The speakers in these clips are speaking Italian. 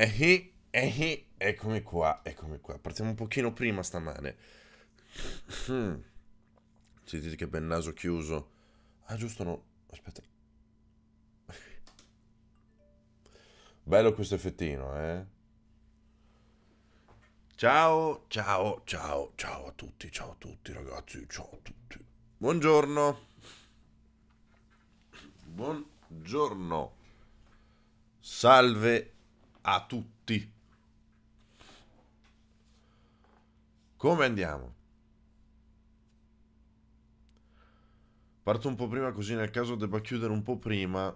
Eh, eh, eh, eccomi qua, eccomi qua. Partiamo un pochino prima stamane. Mm. Sentite che bel naso chiuso. Ah, giusto, no. Aspetta. Bello questo effettino, eh? Ciao, ciao, ciao, ciao a tutti, ciao a tutti ragazzi, ciao a tutti. Buongiorno. Buongiorno. Salve a tutti. Come andiamo? Parto un po' prima così nel caso debba chiudere un po' prima.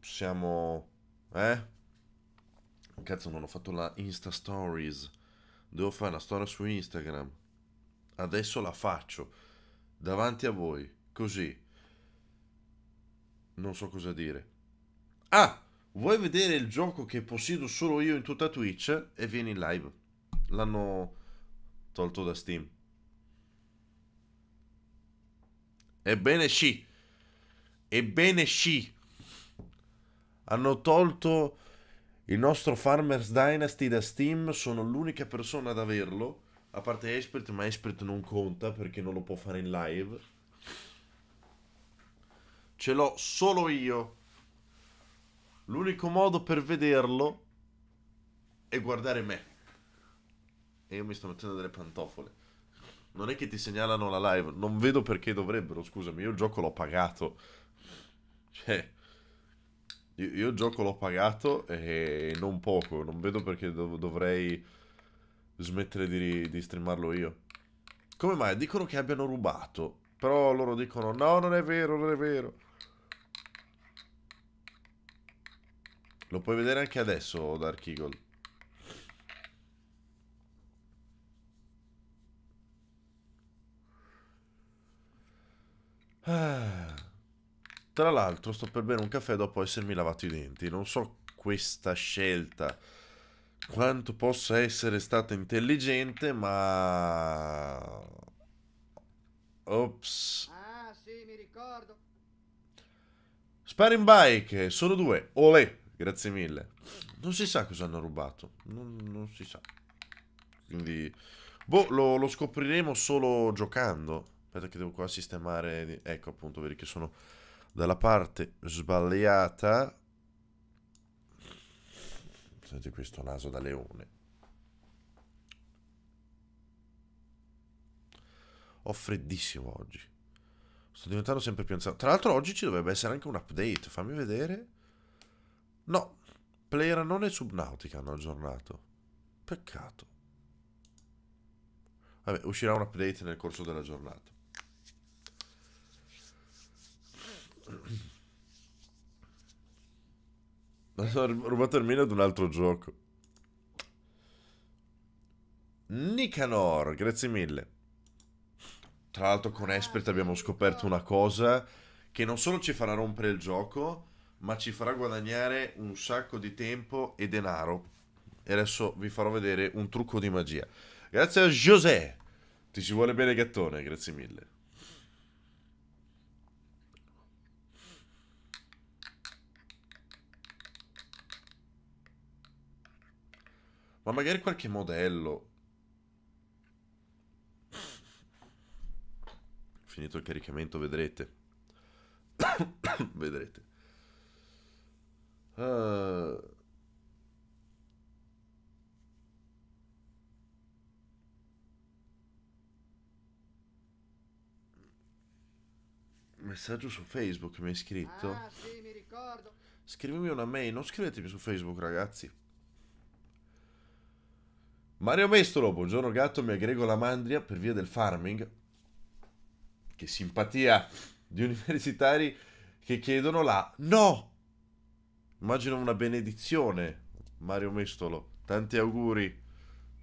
Siamo... Eh? Cazzo non ho fatto la Insta Stories. Devo fare una storia su Instagram. Adesso la faccio. Davanti a voi. Così. Non so cosa dire. Ah! Vuoi vedere il gioco che possiedo solo io in tutta Twitch? E vieni in live. L'hanno tolto da Steam. Ebbene sì. Ebbene sì. Hanno tolto il nostro Farmers Dynasty da Steam. Sono l'unica persona ad averlo. A parte Espert, ma Espert non conta perché non lo può fare in live. Ce l'ho solo io. L'unico modo per vederlo è guardare me. E io mi sto mettendo delle pantofole. Non è che ti segnalano la live, non vedo perché dovrebbero, scusami, io il gioco l'ho pagato. Cioè, io, io il gioco l'ho pagato e non poco, non vedo perché dov dovrei smettere di, di streamarlo io. Come mai? Dicono che abbiano rubato, però loro dicono no, non è vero, non è vero. Lo puoi vedere anche adesso, Dark Eagle. Ah. Tra l'altro sto per bere un caffè dopo essermi lavato i denti. Non so questa scelta quanto possa essere stata intelligente, ma... Ops. Ah, sì, mi ricordo. Sparring Bike, sono due. Olè. Grazie mille. Non si sa cosa hanno rubato. Non, non si sa. Quindi... Boh, lo, lo, scopriremo solo giocando. Aspetta che devo qua sistemare... Ecco appunto, vedi che sono dalla parte sbagliata. Senti questo naso da leone. Ho freddissimo oggi. Sto diventando sempre più anziano. Tra l'altro oggi ci dovrebbe essere anche un update. Fammi vedere. No, Player non è Subnautica hanno aggiornato. Peccato. Vabbè, uscirà un update nel corso della giornata. Ma sono ad un altro gioco. Nicanor, grazie mille. Tra l'altro con Espert abbiamo scoperto una cosa che non solo ci farà rompere il gioco, ma ci farà guadagnare un sacco di tempo e denaro. E adesso vi farò vedere un trucco di magia. Grazie a José. Ti ci vuole bene gattone, grazie mille. Ma magari qualche modello. Finito il caricamento, vedrete. vedrete. Uh, messaggio su Facebook mi hai scritto? Ah, sì, mi ricordo. Scrivimi una mail, non scrivetemi su Facebook, ragazzi. Mario Mestolo, buongiorno gatto, mi aggrego la mandria per via del farming. Che simpatia di universitari che chiedono la no Immagino una benedizione, Mario Mestolo. Tanti auguri,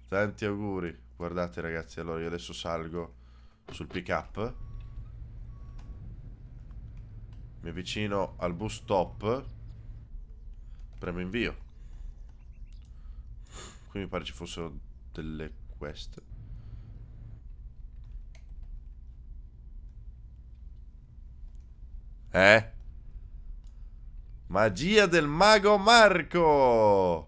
tanti auguri. Guardate ragazzi, allora io adesso salgo sul pick up. Mi avvicino al bus stop. Premo invio. Qui mi pare ci fossero delle quest. Eh? Magia del mago Marco!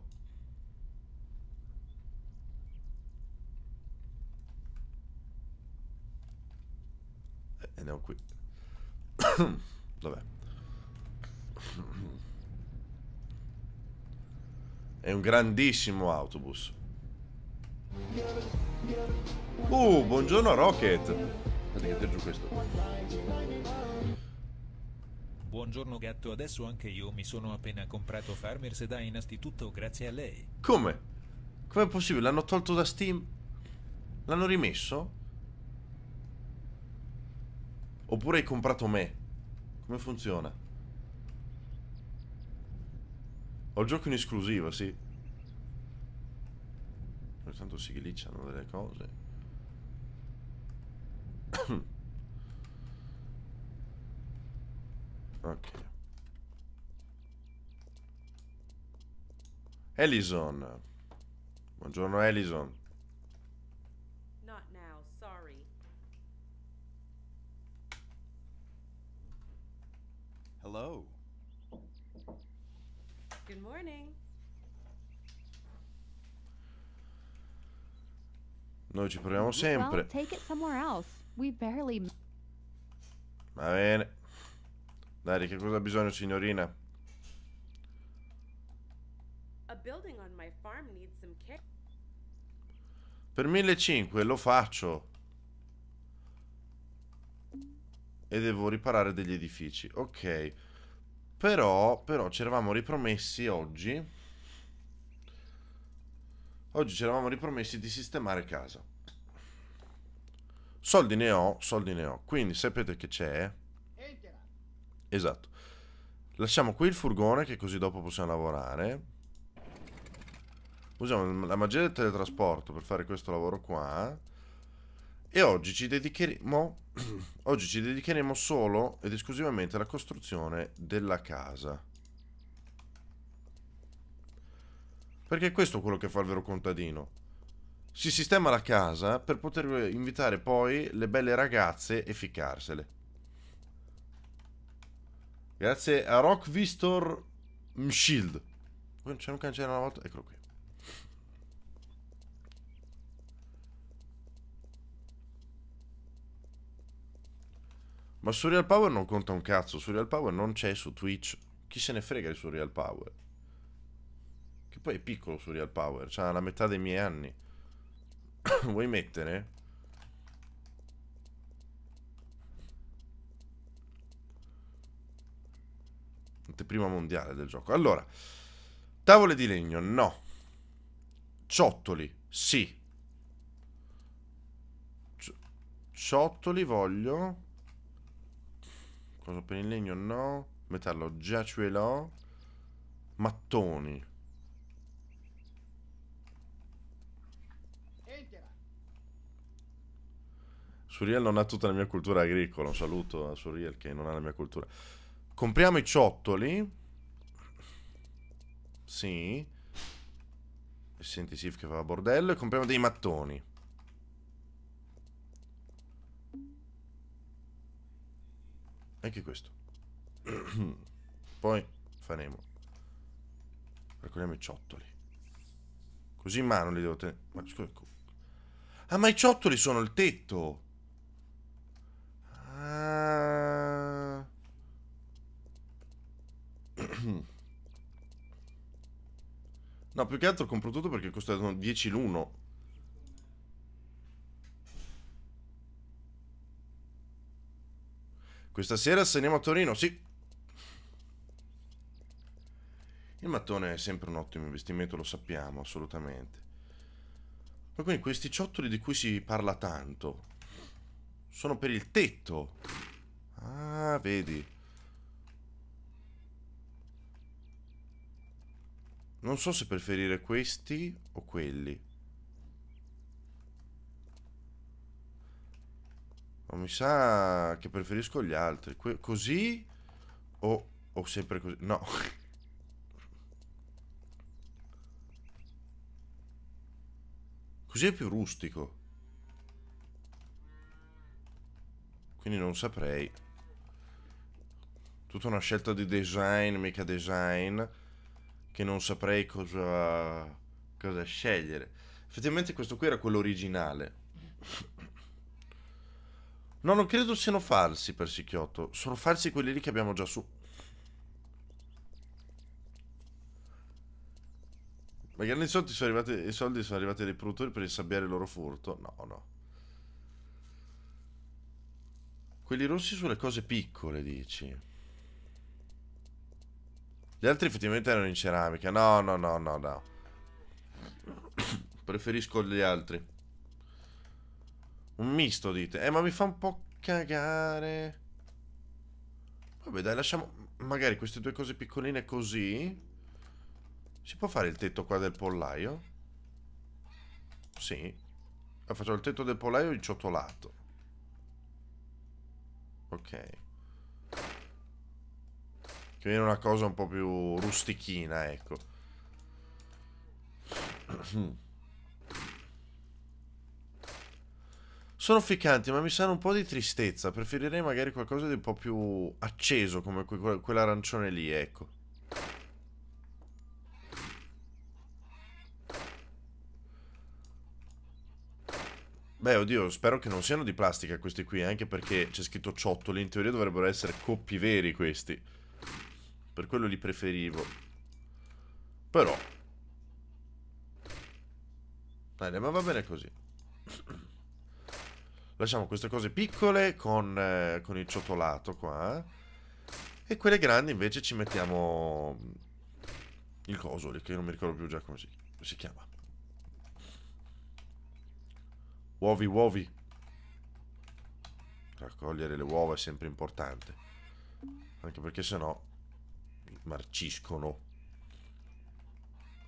E ne ho qui. Dov'è? È un grandissimo autobus. Uh, buongiorno Rocket. Aspetta che tiro giù questo. Buongiorno gatto, adesso anche io mi sono appena comprato Farmers da innanzitutto grazie a lei. Come? Com'è possibile? L'hanno tolto da Steam? L'hanno rimesso? Oppure hai comprato me? Come funziona? Ho il gioco in esclusiva, sì. tanto si glitchano delle cose. Ok. Ellison. Buongiorno Ellison. Hello. Good morning. Noi ci proviamo sempre. Well, take it somewhere else. We barely Va bene. Dai, di che cosa ha bisogno, signorina? Per 1.500 lo faccio. E devo riparare degli edifici. Ok. Però, però, ci eravamo ripromessi oggi. Oggi ci eravamo ripromessi di sistemare casa. Soldi ne ho, soldi ne ho. Quindi sapete che c'è? Esatto. Lasciamo qui il furgone che così dopo possiamo lavorare. Usiamo la magia del teletrasporto per fare questo lavoro qua. E oggi ci dedicheremo, oggi ci dedicheremo solo ed esclusivamente alla costruzione della casa. Perché questo è quello che fa il vero contadino. Si sistema la casa per poter invitare poi le belle ragazze e ficcarsele. Grazie a Rock Vistor Mshield. C'è un cancello una volta. Eccolo qui. Ma su Real Power non conta un cazzo. Su Real Power non c'è su Twitch. Chi se ne frega di Surreal Power? Che poi è piccolo su Real Power. C'ha la metà dei miei anni. Vuoi mettere? anteprima mondiale del gioco. Allora, tavole di legno, no. Ciottoli, sì. Ciottoli voglio. Cosa per il legno? No. Metallo già ce l'ho. Mattoni. Suriel non ha tutta la mia cultura agricola. Un saluto a Suriel che non ha la mia cultura. Compriamo i ciottoli. Sì. Senti Sif che fa bordello. E compriamo dei mattoni. Anche questo. Poi faremo. Raccogliamo i ciottoli. Così in mano li devo tenere. Ma scusa. Ah, ma i ciottoli sono il tetto. Ah. Mm. No, più che altro compro tutto perché costano 10 l'uno. Questa sera se andiamo a Torino, sì. Il mattone è sempre un ottimo investimento, lo sappiamo, assolutamente. Ma quindi questi ciottoli di cui si parla tanto sono per il tetto. Ah, vedi. Non so se preferire questi o quelli. Ma mi sa che preferisco gli altri. Que così o, o sempre così? No. Così è più rustico. Quindi non saprei. Tutta una scelta di design, mica design che non saprei cosa, cosa scegliere. Effettivamente questo qui era quello originale. No, non credo siano falsi persicchiotto. Sono falsi quelli lì che abbiamo già su. Magari i soldi sono arrivati, i soldi sono arrivati dai produttori per insabbiare il loro furto. No, no. Quelli rossi sulle cose piccole, dici. Gli altri effettivamente erano in ceramica. No, no, no, no, no. Preferisco gli altri. Un misto, dite. Eh, ma mi fa un po' cagare. Vabbè, dai, lasciamo... Magari queste due cose piccoline così. Si può fare il tetto qua del pollaio? Sì. Faccio il tetto del pollaio e il ciotolato. Ok. Che viene una cosa un po' più rustichina, ecco. Sono ficcanti, ma mi sanno un po' di tristezza. Preferirei magari qualcosa di un po' più acceso, come que quell'arancione lì, ecco. Beh, oddio, spero che non siano di plastica questi qui, anche perché c'è scritto ciottoli. In teoria dovrebbero essere coppi veri questi. Per quello li preferivo. Però. Bene, ma va bene così. Lasciamo queste cose piccole con, eh, con il ciotolato qua. Eh. E quelle grandi invece ci mettiamo il coso lì, che non mi ricordo più già come si, si chiama. Uovi, uovi. Raccogliere le uova è sempre importante. Anche perché sennò marciscono.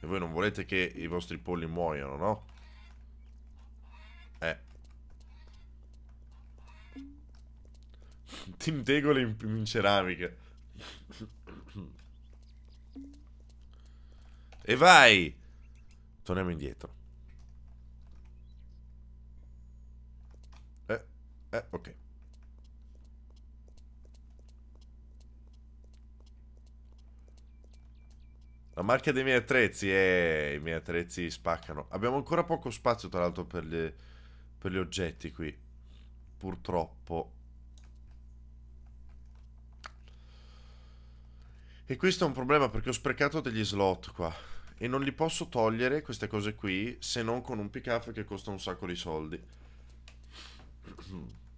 E voi non volete che i vostri polli muoiano, no? Eh. Team in, in ceramica. e vai! Torniamo indietro. Eh, eh, ok. La marca dei miei attrezzi, eh, i miei attrezzi spaccano. Abbiamo ancora poco spazio, tra l'altro, per, per gli oggetti qui. Purtroppo. E questo è un problema perché ho sprecato degli slot qua. E non li posso togliere, queste cose qui, se non con un pick up che costa un sacco di soldi.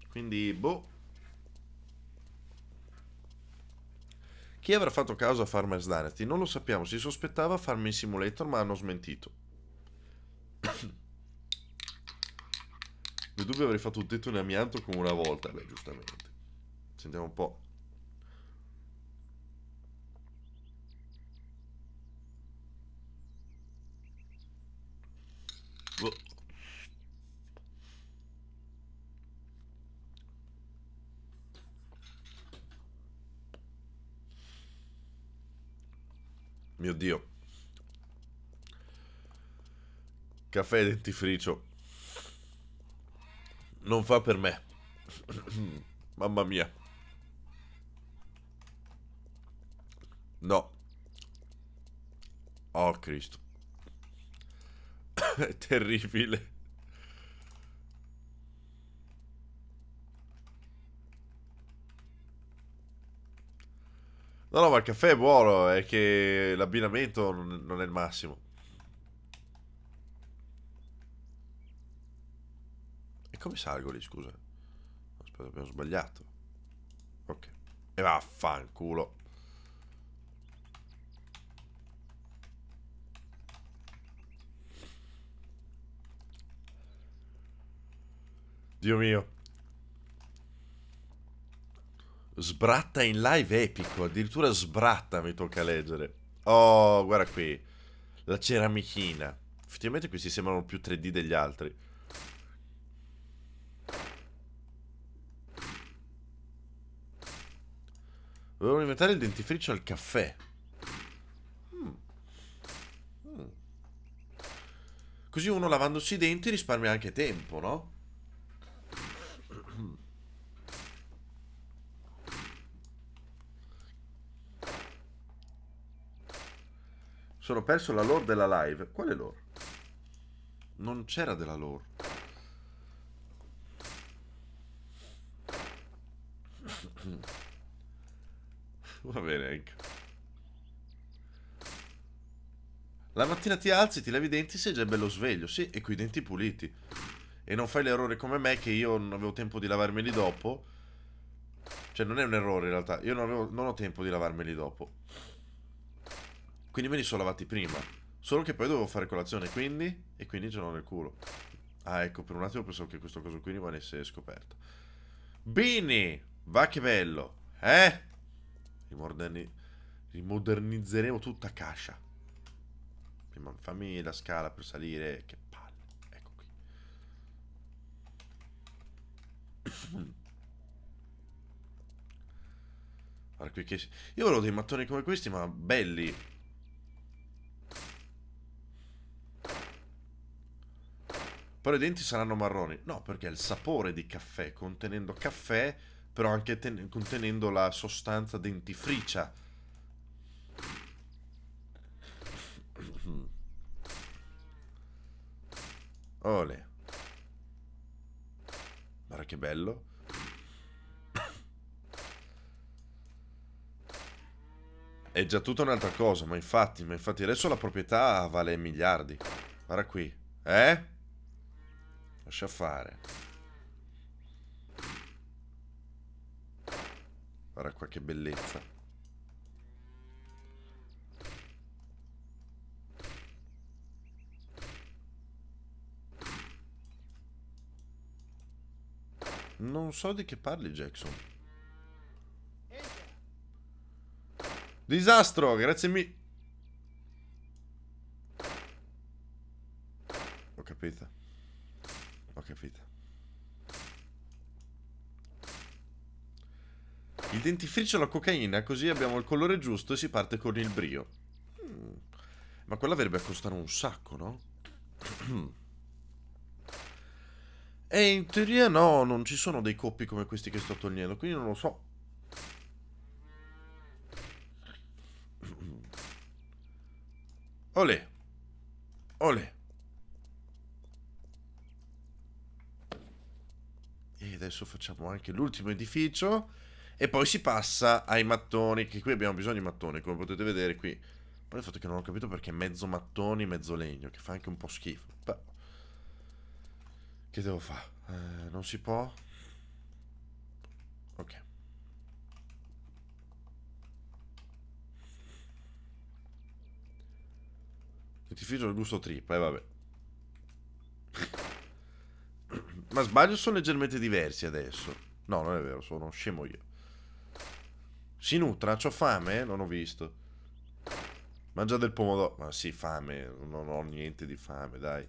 Quindi, boh. Chi avrà fatto causa a Farmers Dynasty non lo sappiamo, si sospettava Farming Simulator ma hanno smentito. Nel dubbio avrei fatto un tetto in amianto come una volta, beh giustamente. Sentiamo un po'. Boh. Mio Dio. Caffè e dentifricio. Non fa per me. Mamma mia. No. Oh Cristo. È terribile. No, no, ma il caffè è buono, è che l'abbinamento non è il massimo. E come salgo lì, scusa? Aspetta, abbiamo sbagliato. Ok. E vaffanculo. Dio mio. Sbratta in live epico, addirittura sbratta mi tocca leggere. Oh, guarda qui. La ceramichina. Effettivamente questi sembrano più 3D degli altri. Dovevo inventare il dentifricio al caffè. Hmm. Hmm. Così uno lavandosi i denti risparmia anche tempo, no? Sono perso la lore della live. Quale lore? Non c'era della lore. Va bene, ecco. La mattina ti alzi, ti levi i denti, sei già bello sveglio, sì, e coi denti puliti. E non fai l'errore come me che io non avevo tempo di lavarmeli dopo. Cioè, non è un errore in realtà, io non, avevo, non ho tempo di lavarmeli dopo. Quindi me li sono lavati prima. Solo che poi dovevo fare colazione, quindi... E quindi ce l'ho nel culo. Ah, ecco, per un attimo pensavo che questo coso qui rimanesse scoperto. Bini! Va che bello! Eh? Rimoderni... Rimodernizzeremo tutta Cascia. Prima fammi la scala per salire. Che palle. Ecco qui. Guarda qui che... Io volevo dei mattoni come questi, ma belli. Però i denti saranno marroni. No, perché è il sapore di caffè, contenendo caffè, però anche contenendo la sostanza dentifricia. Ole. Guarda che bello. È già tutta un'altra cosa, ma infatti, ma infatti adesso la proprietà vale miliardi. Guarda qui. Eh? Lascia fare. Guarda qua che bellezza. Non so di che parli, Jackson. Disastro, grazie mille. Ho capito capito. Il dentifricio alla cocaina, così abbiamo il colore giusto e si parte con il brio. Mm. Ma quella verrebbe a costare un sacco, no? e eh, in teoria no, non ci sono dei coppi come questi che sto togliendo, quindi non lo so. Olè. Olè. E adesso facciamo anche l'ultimo edificio. E poi si passa ai mattoni, che qui abbiamo bisogno di mattoni, come potete vedere qui. Poi il fatto che non ho capito perché mezzo mattoni, mezzo legno, che fa anche un po' schifo. Beh. Che devo fare? Eh, non si può? Ok. L'edificio del gusto trip e eh, vabbè. Ma sbaglio sono leggermente diversi adesso. No, non è vero, sono scemo io. Si nutra? C'ho fame? Non ho visto. Mangia del pomodoro. Ma sì, fame. Non ho niente di fame, dai.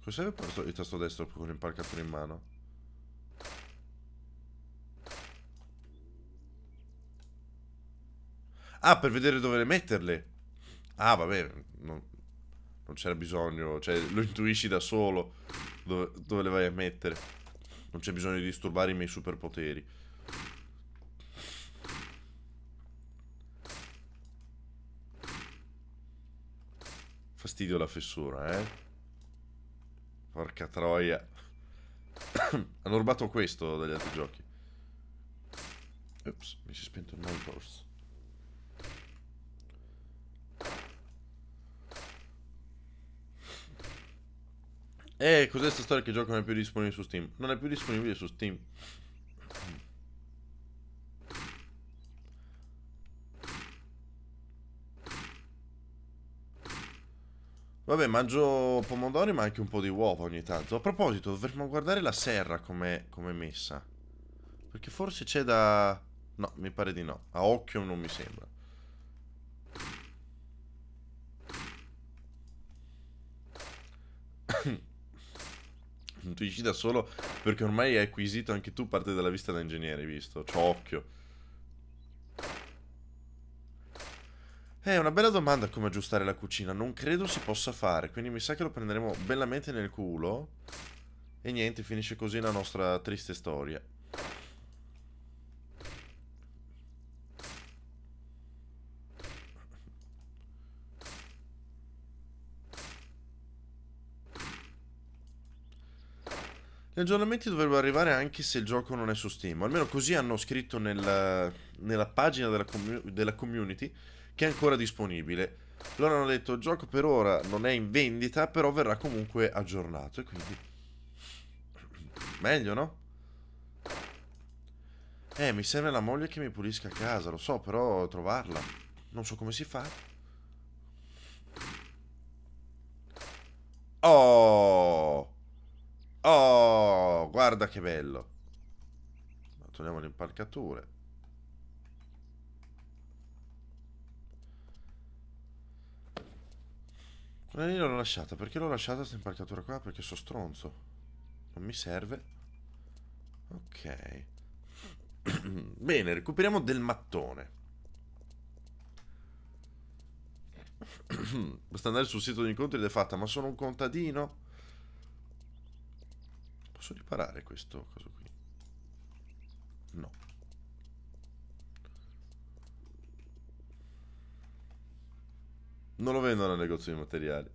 Cos'è il tasto destro con l'impalcatura in mano? Ah, per vedere dove le metterle. Ah, vabbè, non, non c'era bisogno, cioè lo intuisci da solo dove, dove le vai a mettere. Non c'è bisogno di disturbare i miei superpoteri. Fastidio la fessura, eh? Porca troia. Hanno rubato questo dagli altri giochi. Ops, mi si è spento il mouse. Eh, cos'è sta storia che il gioco non è più disponibile su Steam? Non è più disponibile su Steam. Vabbè, mangio pomodori ma anche un po' di uova ogni tanto. A proposito, dovremmo guardare la serra come com è messa. Perché forse c'è da... No, mi pare di no. A occhio non mi sembra. tu dici da solo perché ormai hai acquisito anche tu parte della vista da ingegnere, visto? C'ho occhio. È una bella domanda come aggiustare la cucina, non credo si possa fare, quindi mi sa che lo prenderemo bellamente nel culo. E niente, finisce così la nostra triste storia. Gli aggiornamenti dovrebbero arrivare anche se il gioco non è su Steam. Almeno così hanno scritto nella, nella pagina della, commu della, community che è ancora disponibile. Loro hanno detto il gioco per ora non è in vendita, però verrà comunque aggiornato. E quindi... Meglio, no? Eh, mi serve la moglie che mi pulisca a casa, lo so, però trovarla. Non so come si fa. Oh! Oh, guarda che bello. Torniamo alle impalcature. Quella lì l'ho lasciata. Perché l'ho lasciata questa impalcatura qua? Perché sono stronzo. Non mi serve. Ok. Bene, recuperiamo del mattone. Basta andare sul sito di incontri ed è fatta. Ma sono un contadino? Posso riparare questo coso qui? No. Non lo vendono al negozio di materiali.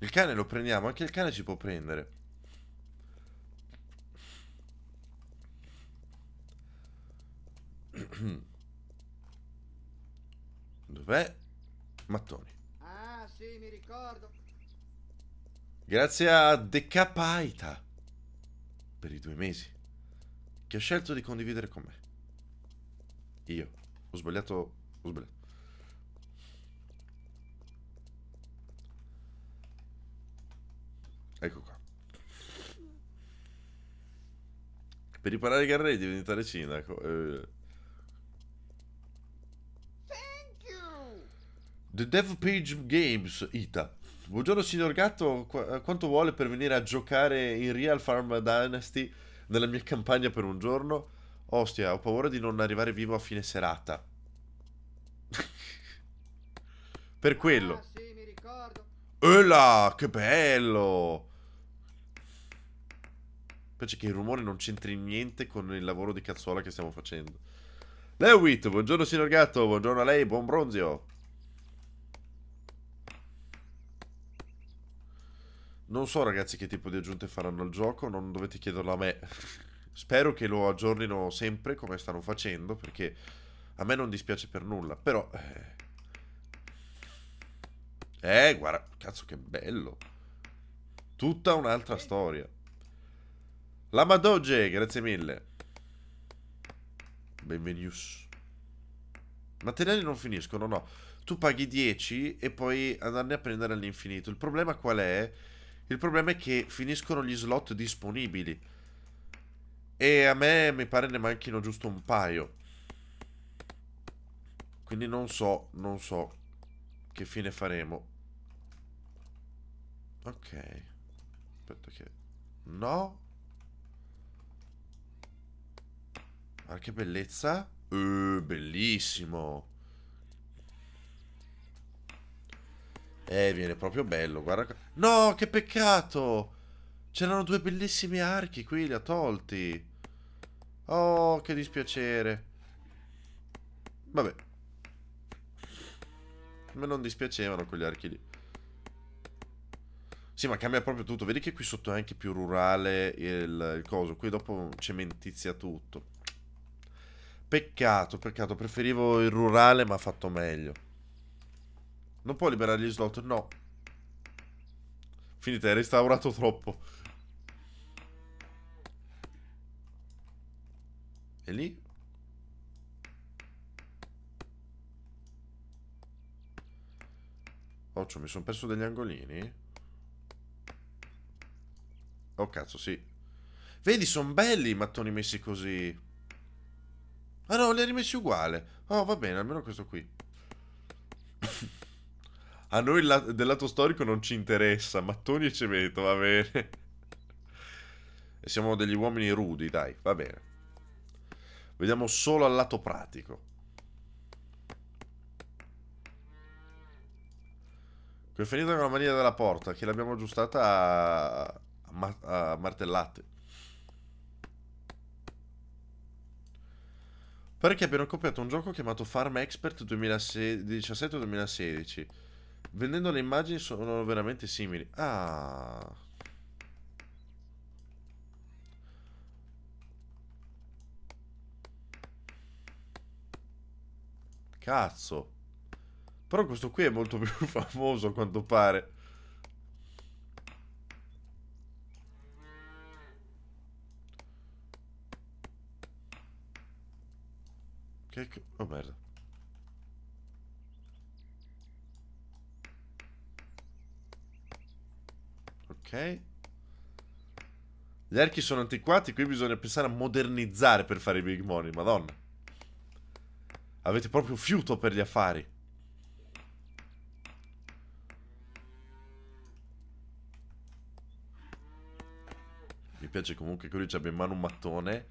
Il cane lo prendiamo, anche il cane ci può prendere. Dov'è? mattoni. Ah, sì, mi ricordo. Grazie a Decapaita per i due mesi che ha scelto di condividere con me. Io ho sbagliato, ho sbagliato. Ecco qua. Per riparare i carrelli diventare sindaco. Eh. The DevPage Games Ita. Buongiorno signor Gatto, Qu- eh, quanto vuole per venire a giocare in Real Farm Dynasty nella mia campagna per un giorno? Ostia, ho paura di non arrivare vivo a fine serata. per quello. Ah, sì, mi ricordo. Ela, che bello! Penso che il rumore non c'entri niente con il lavoro di cazzuola che stiamo facendo. Lewit, buongiorno signor Gatto, buongiorno a lei, buon bronzio. Non so ragazzi che tipo di aggiunte faranno al gioco, non dovete chiederlo a me. Spero che lo aggiornino sempre come stanno facendo, perché a me non dispiace per nulla, però... Eh, eh guarda, cazzo che bello. Tutta un'altra storia. La Madoge, grazie mille. Benvenius. Materiali non finiscono, no. Tu paghi 10 e puoi andarne a prendere all'infinito. Il problema qual è? Il problema è che finiscono gli slot disponibili. E a me mi pare ne manchino giusto un paio. Quindi non so, non so che fine faremo. Ok. Aspetta che... No. Ma ah, che bellezza. Eh, bellissimo. Eh, viene proprio bello, guarda. No, che peccato! C'erano due bellissimi archi qui, li ha tolti. Oh, che dispiacere. Vabbè. Me non dispiacevano quegli archi lì. Sì, ma cambia proprio tutto. Vedi che qui sotto è anche più rurale il, il coso. Qui dopo cementizia tutto. Peccato, peccato. Preferivo il rurale, ma fatto meglio. Non può liberare gli slot, no. Finita, hai restaurato troppo. E lì? Oh, Occio, mi sono perso degli angolini? Oh cazzo, sì. Vedi, sono belli i mattoni messi così. Ah no, li ha rimessi uguale. Oh, va bene, almeno questo qui. A noi la del lato storico non ci interessa, mattoni e cemento, va bene. e siamo degli uomini rudi, dai, va bene. Vediamo solo al lato pratico. Qui è finita con la maniglia della porta, che l'abbiamo aggiustata a, a, ma a martellate. Perché abbiamo copiato un gioco chiamato Farm Expert 2017-2016 Vendendo le immagini sono veramente simili. Ah. Cazzo. Però questo qui è molto più famoso a quanto pare. Che... Oh merda. Ok. Gli archi sono antiquati, qui bisogna pensare a modernizzare per fare i big money, madonna. Avete proprio fiuto per gli affari. Mi piace comunque che lui abbia in mano un mattone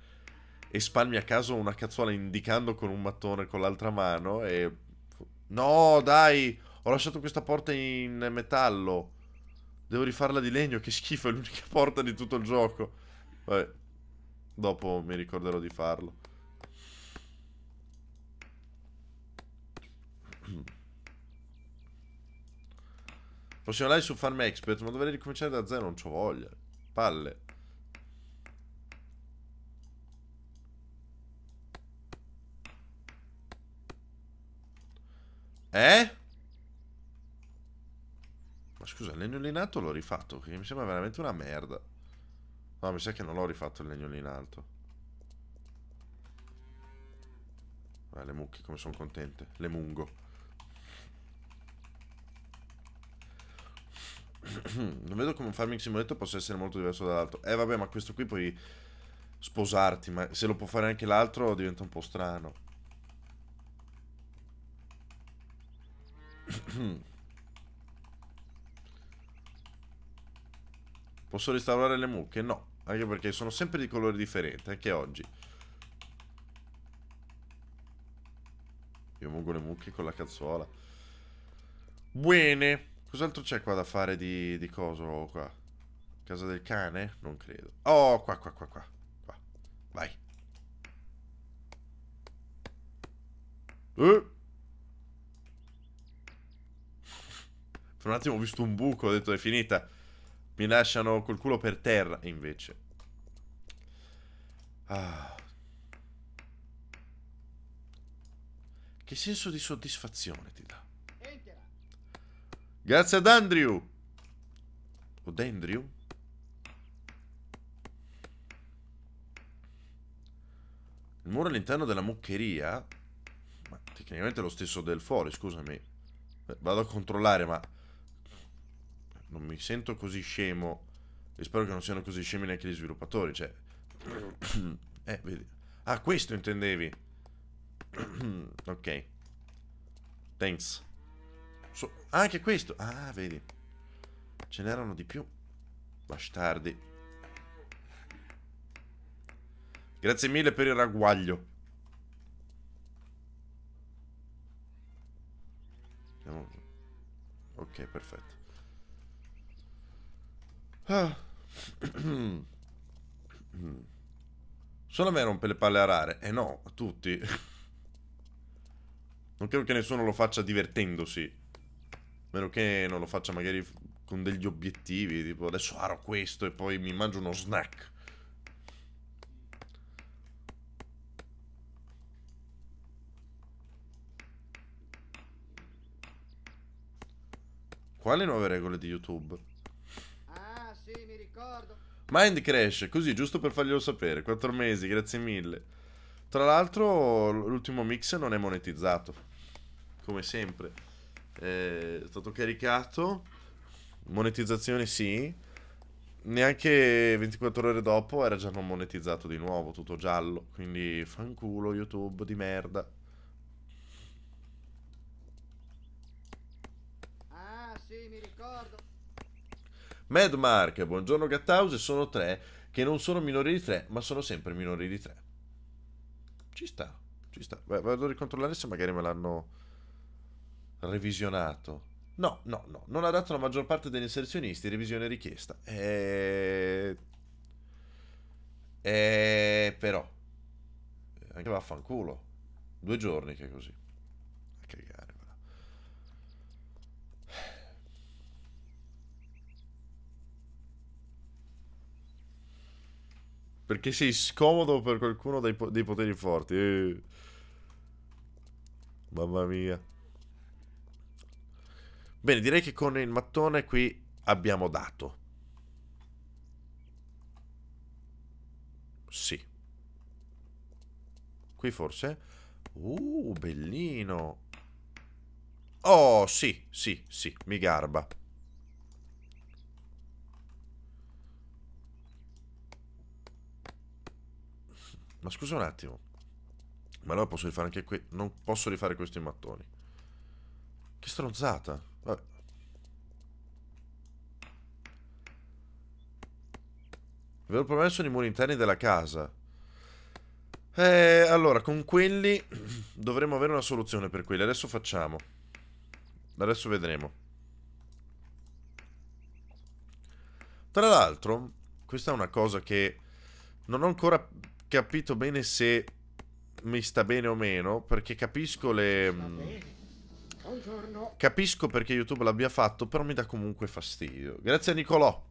e spalmi a caso una cazzuola indicando con un mattone con l'altra mano e... No, dai! Ho lasciato questa porta in metallo. Devo rifarla di legno, che schifo, è l'unica porta di tutto il gioco. Vabbè, dopo mi ricorderò di farlo. Prossimo live su Farm Expert, ma dovrei ricominciare da zero, non c'ho voglia. Palle. Eh? Ma scusa, il legnolo in alto l'ho rifatto, che mi sembra veramente una merda. No, mi sa che non l'ho rifatto il legnolo in alto. Ah, eh, le mucche, come sono contente. Le mungo. non vedo come un farming simulator possa essere molto diverso dall'altro. Eh vabbè, ma questo qui puoi sposarti, ma se lo può fare anche l'altro diventa un po' strano. Posso restaurare le mucche? No, anche perché sono sempre di colore differente, anche oggi. Io mungo le mucche con la cazzuola. Bene. Cos'altro c'è qua da fare di, di coso qua? Casa del cane? Non credo. Oh, qua, qua, qua, qua. qua. Vai. Eh. Per un attimo ho visto un buco, ho detto è finita. Mi lasciano col culo per terra, invece. Ah. Che senso di soddisfazione ti dà? Grazie ad Andrew! O Dendrew? Il muro all'interno della muccheria? Ma tecnicamente è lo stesso del fuori, scusami. Vado a controllare, ma non mi sento così scemo e spero che non siano così scemi neanche gli sviluppatori, cioè... eh, vedi. Ah, questo intendevi. ok. Thanks. So, anche questo. Ah, vedi. Ce n'erano di più. Bastardi. Grazie mille per il ragguaglio. Ok, perfetto. Solo a me rompe le palle a rare. Eh no, a tutti. Non credo che nessuno lo faccia divertendosi. A Meno che non lo faccia magari con degli obiettivi. Tipo adesso aro questo e poi mi mangio uno snack. Quali nuove regole di YouTube? Mind Crash, così giusto per farglielo sapere. 4 mesi, grazie mille. Tra l'altro, l'ultimo mix non è monetizzato. Come sempre. è stato caricato. Monetizzazione sì. Neanche 24 ore dopo era già non monetizzato di nuovo, tutto giallo. Quindi fanculo YouTube di merda. Mad Mark, buongiorno Gattause, sono tre che non sono minori di tre, ma sono sempre minori di tre. Ci sta, ci sta. Beh, vado a ricontrollare se magari me l'hanno revisionato. No, no, no, non ha dato la maggior parte degli inserzionisti revisione richiesta. E... Eh, e... Eh, però... Anche vaffanculo. Due giorni che è così. Perché sei scomodo per qualcuno dei, po dei poteri forti. Eh. Mamma mia. Bene, direi che con il mattone qui abbiamo dato. Sì. Qui forse? Uh, bellino. Oh, sì, sì, sì, mi garba. Ma scusa un attimo. Ma allora posso rifare anche qui. Non posso rifare questi mattoni. Che stronzata. Vabbè. Ve l'ho promesso nei muri interni della casa. Eh, allora, con quelli dovremmo avere una soluzione per quelli. Adesso facciamo. Adesso vedremo. Tra l'altro, questa è una cosa che non ho ancora capito bene se mi sta bene o meno, perché capisco le... Mm, Buongiorno. Capisco perché YouTube l'abbia fatto, però mi dà comunque fastidio. Grazie a Nicolò.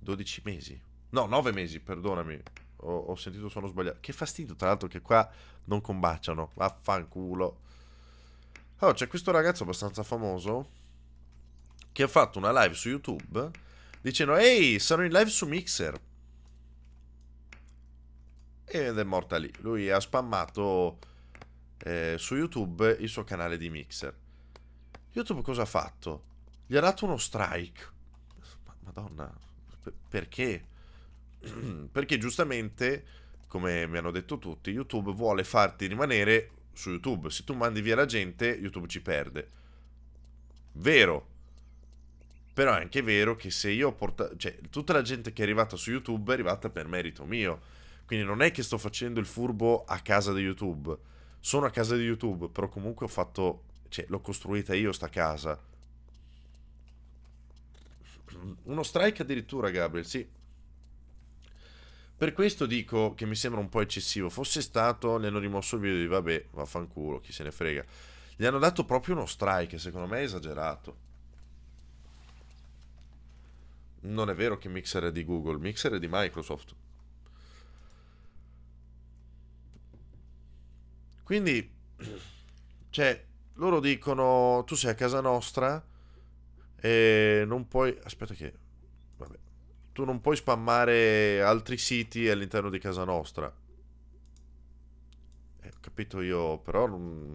12 mesi. No, 9 mesi, perdonami. Ho, ho sentito suono sbagliato. Che fastidio, tra l'altro, che qua non combaciano. Vaffanculo. Allora, c'è questo ragazzo abbastanza famoso che ha fatto una live su YouTube dicendo Ehi, sono in live su Mixer ed è morta lì. Lui ha spammato eh, su YouTube il suo canale di Mixer. YouTube cosa ha fatto? Gli ha dato uno strike. Madonna, perché? perché giustamente, come mi hanno detto tutti, YouTube vuole farti rimanere su YouTube. Se tu mandi via la gente, YouTube ci perde. Vero. Però è anche vero che se io ho portato... Cioè, tutta la gente che è arrivata su YouTube è arrivata per merito mio quindi non è che sto facendo il furbo a casa di YouTube. Sono a casa di YouTube, però comunque ho fatto... Cioè, l'ho costruita io sta casa. Uno strike addirittura, Gabriel, sì. Per questo dico che mi sembra un po' eccessivo. Fosse stato, ne hanno rimosso il video di vabbè, vaffanculo, chi se ne frega. Gli hanno dato proprio uno strike, secondo me è esagerato. Non è vero che Mixer è di Google, Mixer è di Microsoft. Quindi, cioè, loro dicono, tu sei a casa nostra e non puoi... Aspetta che... Vabbè. Tu non puoi spammare altri siti all'interno di casa nostra. Eh, ho capito io, però... Non...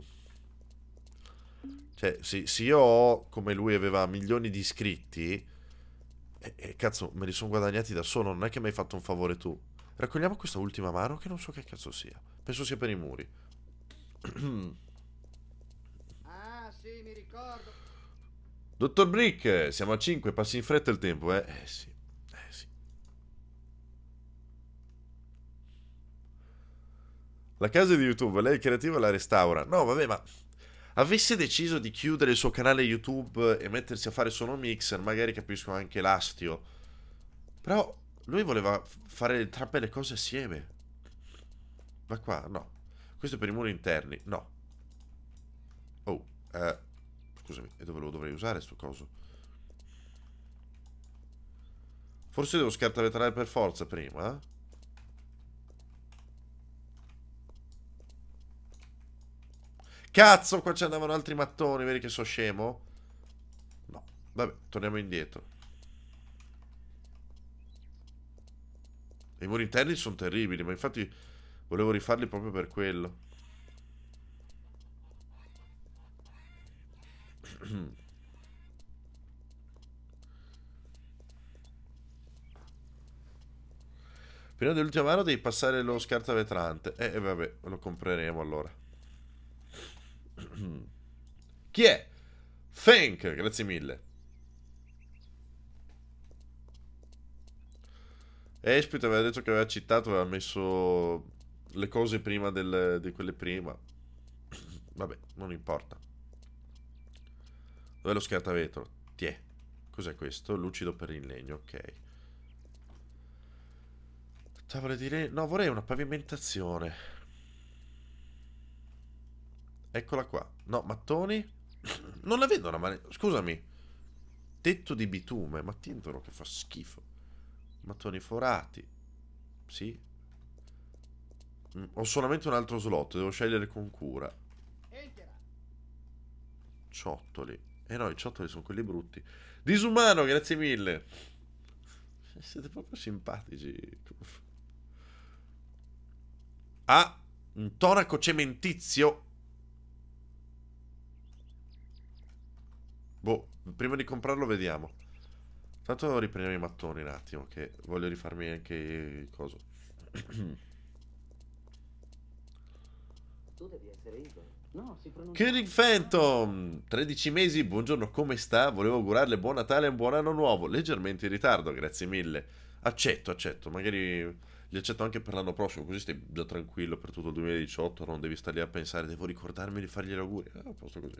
Cioè, se, se io ho, come lui aveva, milioni di iscritti... E, eh, cazzo, me li sono guadagnati da solo, non è che mi hai fatto un favore tu. Raccogliamo questa ultima mano che non so che cazzo sia. Penso sia per i muri ah, sì, mi ricordo. Dottor Brick, siamo a 5, passi in fretta il tempo, eh? Eh sì. Eh sì. La casa di YouTube, lei è creativa e la restaura. No, vabbè, ma avesse deciso di chiudere il suo canale YouTube e mettersi a fare solo mixer, magari capisco anche l'astio. Però lui voleva fare entrambe le cose assieme. Ma qua, no. Questo è per i muri interni. No. Oh, eh, scusami, e dove lo dovrei usare sto coso? Forse devo scartare scartavetrare per forza prima, eh? Cazzo, qua ci andavano altri mattoni, vedi che so scemo? No, vabbè, torniamo indietro. I muri interni sono terribili, ma infatti Volevo rifarli proprio per quello. Prima dell'ultima mano devi passare lo scarta vetrante. eh, eh, vabbè, lo compreremo allora. Chi è? Fank, grazie mille. Espito aveva detto che aveva citato, aveva messo le cose prima del, di quelle prima. Vabbè, non importa. Dov'è lo scartavetro? Tiè. Cos'è questo? Lucido per il legno, ok. Tavole di legno... No, vorrei una pavimentazione. Eccola qua. No, mattoni? Non la vedo una mano. Scusami. Tetto di bitume. Ma tintolo che fa schifo. Mattoni forati. Sì, Mm. Ho solamente un altro slot, devo scegliere con cura. Ciottoli. Eh no, i ciottoli sono quelli brutti. Disumano, grazie mille. Siete proprio simpatici. Ah, un tonaco cementizio. Boh, prima di comprarlo vediamo. Tanto riprendiamo i mattoni un attimo, che voglio rifarmi anche il coso. Tu devi essere Igor. No, si pronuncia. Killing Phantom! 13 mesi, buongiorno, come sta? Volevo augurarle buon Natale e un buon anno nuovo. Leggermente in ritardo, grazie mille. Accetto, accetto, magari li accetto anche per l'anno prossimo, così stai già tranquillo per tutto il 2018, non devi stare lì a pensare, devo ricordarmi di fargli gli auguri. Ah, posto così.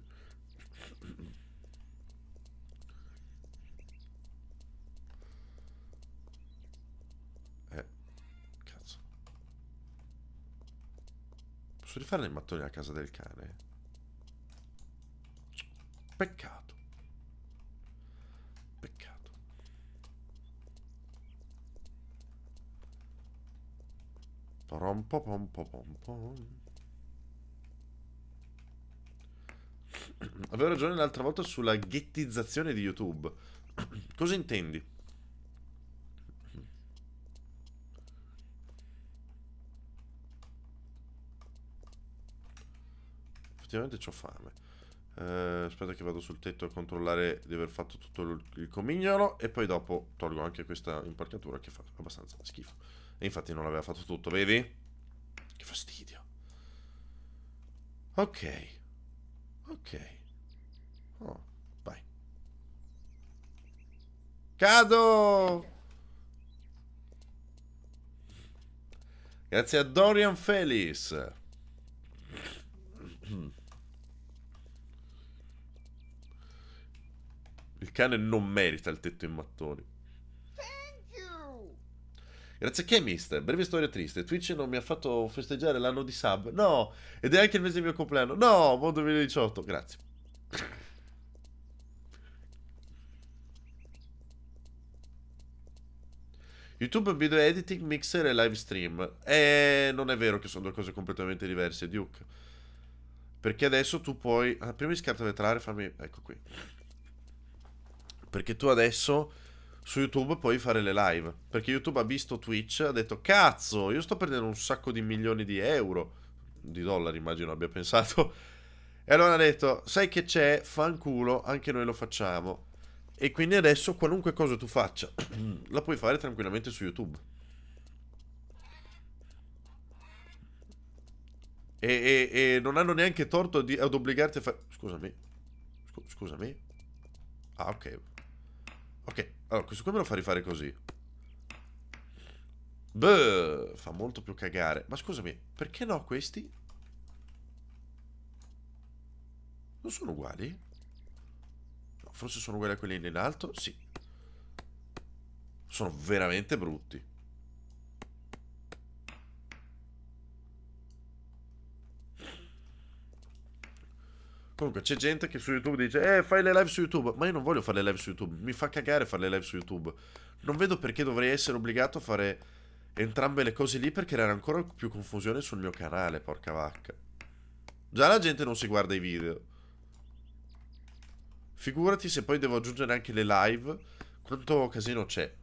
Posso rifare il mattone a casa del cane? Peccato. Peccato. Pom pom pom pom. Avevo ragione l'altra volta sulla ghettizzazione di YouTube. Cosa intendi? effettivamente ho fame. Eh, aspetta che vado sul tetto a controllare di aver fatto tutto il comignolo e poi dopo tolgo anche questa impalcatura che fa abbastanza schifo. E infatti non l'aveva fatto tutto, vedi? Che fastidio. Ok. Ok. Oh, vai. Cado! Grazie a Dorian Felis. Il cane non merita il tetto in mattoni. Grazie a che, mister? Breve storia triste. Twitch non mi ha fatto festeggiare l'anno di sub. No! Ed è anche il mese del mio compleanno. No! Buon 2018. Grazie. YouTube, video editing, mixer e live stream. E eh, non è vero che sono due cose completamente diverse, Duke. Perché adesso tu puoi... Ah, prima di scartare vetrare, fammi... Ecco qui. Perché tu adesso su YouTube puoi fare le live. Perché YouTube ha visto Twitch, ha detto cazzo, io sto perdendo un sacco di milioni di euro, di dollari immagino abbia pensato. E allora ha detto, sai che c'è, fanculo, anche noi lo facciamo. E quindi adesso qualunque cosa tu faccia, la puoi fare tranquillamente su YouTube. E, e, e non hanno neanche torto di, ad obbligarti a fare... Scusami. scusami. Ah, ok. Ok, allora questo qua me lo fa rifare così. Beh, fa molto più cagare. Ma scusami, perché no questi? Non sono uguali? No, forse sono uguali a quelli in alto? Sì. Sono veramente brutti. Comunque, c'è gente che su YouTube dice: Eh, fai le live su YouTube. Ma io non voglio fare le live su YouTube. Mi fa cagare fare le live su YouTube. Non vedo perché dovrei essere obbligato a fare entrambe le cose lì per creare ancora più confusione sul mio canale. Porca vacca. Già la gente non si guarda i video. Figurati se poi devo aggiungere anche le live. Quanto casino c'è.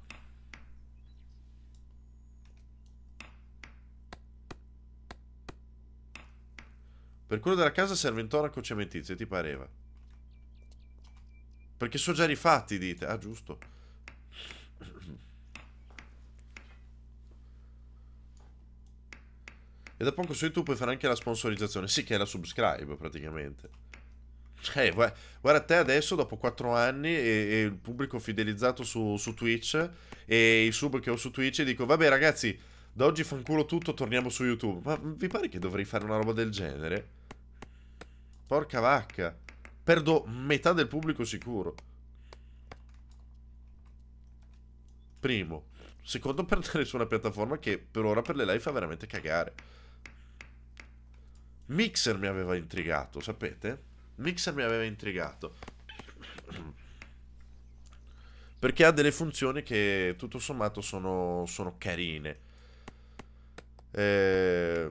Per quello della casa serve intonaco toraco cementizio, ti pareva? Perché so già rifatti, dite. Ah, giusto. E da poco su YouTube puoi fare anche la sponsorizzazione. Sì, che è la subscribe, praticamente. Eh, guarda te adesso, dopo 4 anni, e, e il pubblico fidelizzato su, su Twitch, e i sub che ho su Twitch, e dico, vabbè ragazzi da oggi fanculo tutto, torniamo su YouTube. Ma vi pare che dovrei fare una roba del genere? Porca vacca. Perdo metà del pubblico sicuro. Primo. Secondo, per andare su una piattaforma che per ora per le live fa veramente cagare. Mixer mi aveva intrigato, sapete? Mixer mi aveva intrigato. Perché ha delle funzioni che tutto sommato sono, sono carine. Eh,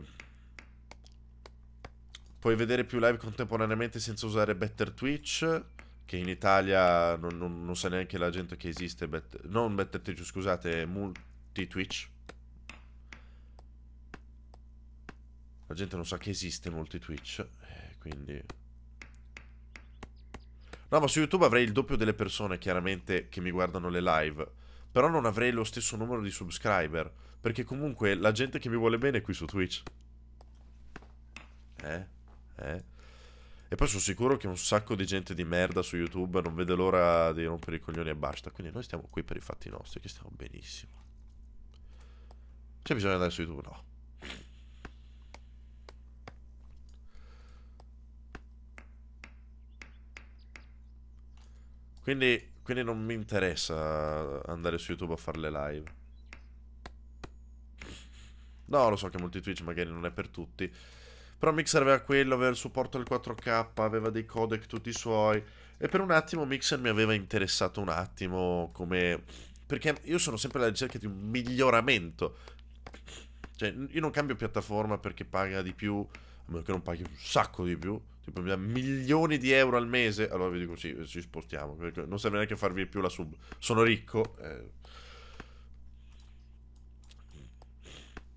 puoi vedere più live contemporaneamente senza usare Better Twitch, che in Italia non, non, non sa neanche la gente che esiste, bet- non Better Twitch, scusate, Multi Twitch. La gente non sa che esiste Multi Twitch, eh, quindi... No, ma su YouTube avrei il doppio delle persone, chiaramente, che mi guardano le live. Però non avrei lo stesso numero di subscriber. Perché comunque la gente che mi vuole bene è qui su Twitch. Eh? Eh? E poi sono sicuro che un sacco di gente di merda su YouTube non vede l'ora di rompere i coglioni e basta. Quindi noi stiamo qui per i fatti nostri, che stiamo benissimo. C'è bisogno di andare su YouTube? No. Quindi, quindi non mi interessa andare su YouTube a fare le live. No, lo so che molti Twitch magari non è per tutti. Però Mixer aveva quello, aveva il supporto al 4K, aveva dei codec tutti suoi. E per un attimo Mixer mi aveva interessato un attimo come... Perché io sono sempre alla ricerca di un miglioramento. Cioè, io non cambio piattaforma perché paga di più, a meno che non paghi un sacco di più. Tipo mi dà milioni di euro al mese, allora vi dico sì, ci spostiamo. Non serve neanche farvi più la sub. Sono ricco. Eh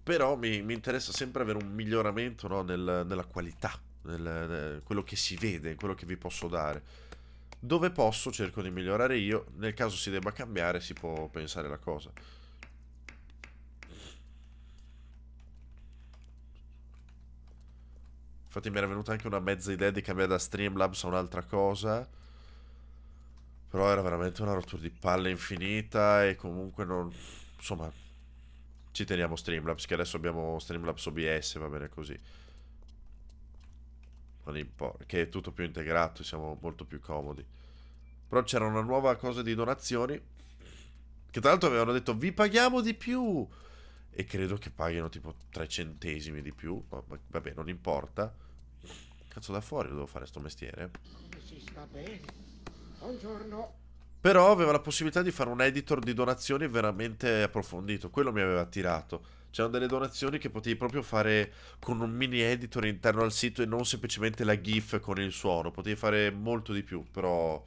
però mi, mi, interessa sempre avere un miglioramento no, nel, nella qualità, nel, nel, quello che si vede, quello che vi posso dare. Dove posso cerco di migliorare io, nel caso si debba cambiare si può pensare la cosa. Infatti mi era venuta anche una mezza idea di cambiare da Streamlabs a un'altra cosa. Però era veramente una rottura di palle infinita e comunque non... Insomma, ci teniamo Streamlabs, che adesso abbiamo Streamlabs OBS, va bene così. Non importa, che è tutto più integrato, siamo molto più comodi. Però c'era una nuova cosa di donazioni, che tra l'altro avevano detto vi paghiamo di più. E credo che paghino tipo 3 centesimi di più, ma, ma vabbè, non importa. Cazzo da fuori devo fare sto mestiere. Si sta bene. Buongiorno. Però aveva la possibilità di fare un editor di donazioni veramente approfondito, quello mi aveva attirato. C'erano delle donazioni che potevi proprio fare con un mini editor interno al sito e non semplicemente la GIF con il suono, potevi fare molto di più, però...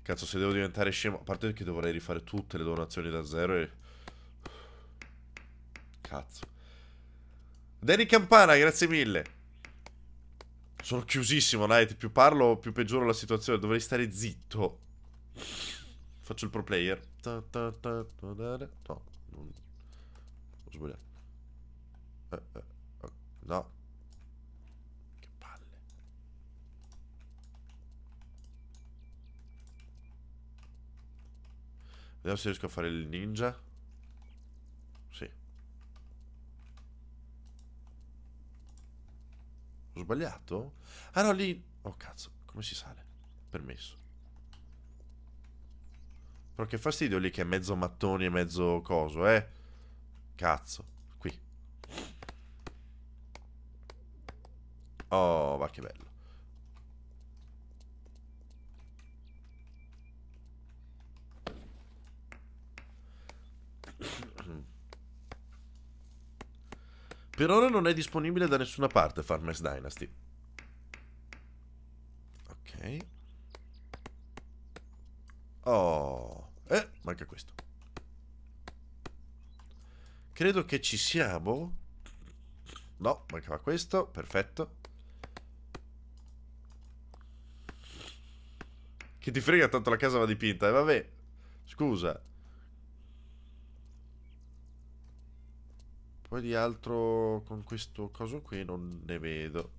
Cazzo, se devo diventare scemo, a parte che dovrei rifare tutte le donazioni da zero e... Cazzo. Danny Campana, grazie mille. Sono chiusissimo, Night. Più parlo, più peggioro la situazione. Dovrei stare zitto. Faccio il pro player. Ta, ta, ta, no, non... Ho sbagliato. Eh, eh, eh, no. Che palle. Vediamo se riesco a fare il ninja. Sì. Ho sbagliato? Ah no, lì... Oh cazzo, come si sale? Permesso. Però che fastidio lì che è mezzo mattoni e mezzo coso, eh? Cazzo. Qui. Oh, ma che bello. Per ora non è disponibile da nessuna parte Farmers Dynasty. Ok. Oh. Eh, manca questo. Credo che ci siamo. No, mancava questo, perfetto. Che ti frega tanto la casa va dipinta, eh, vabbè. Scusa. Poi di altro con questo coso qui non ne vedo.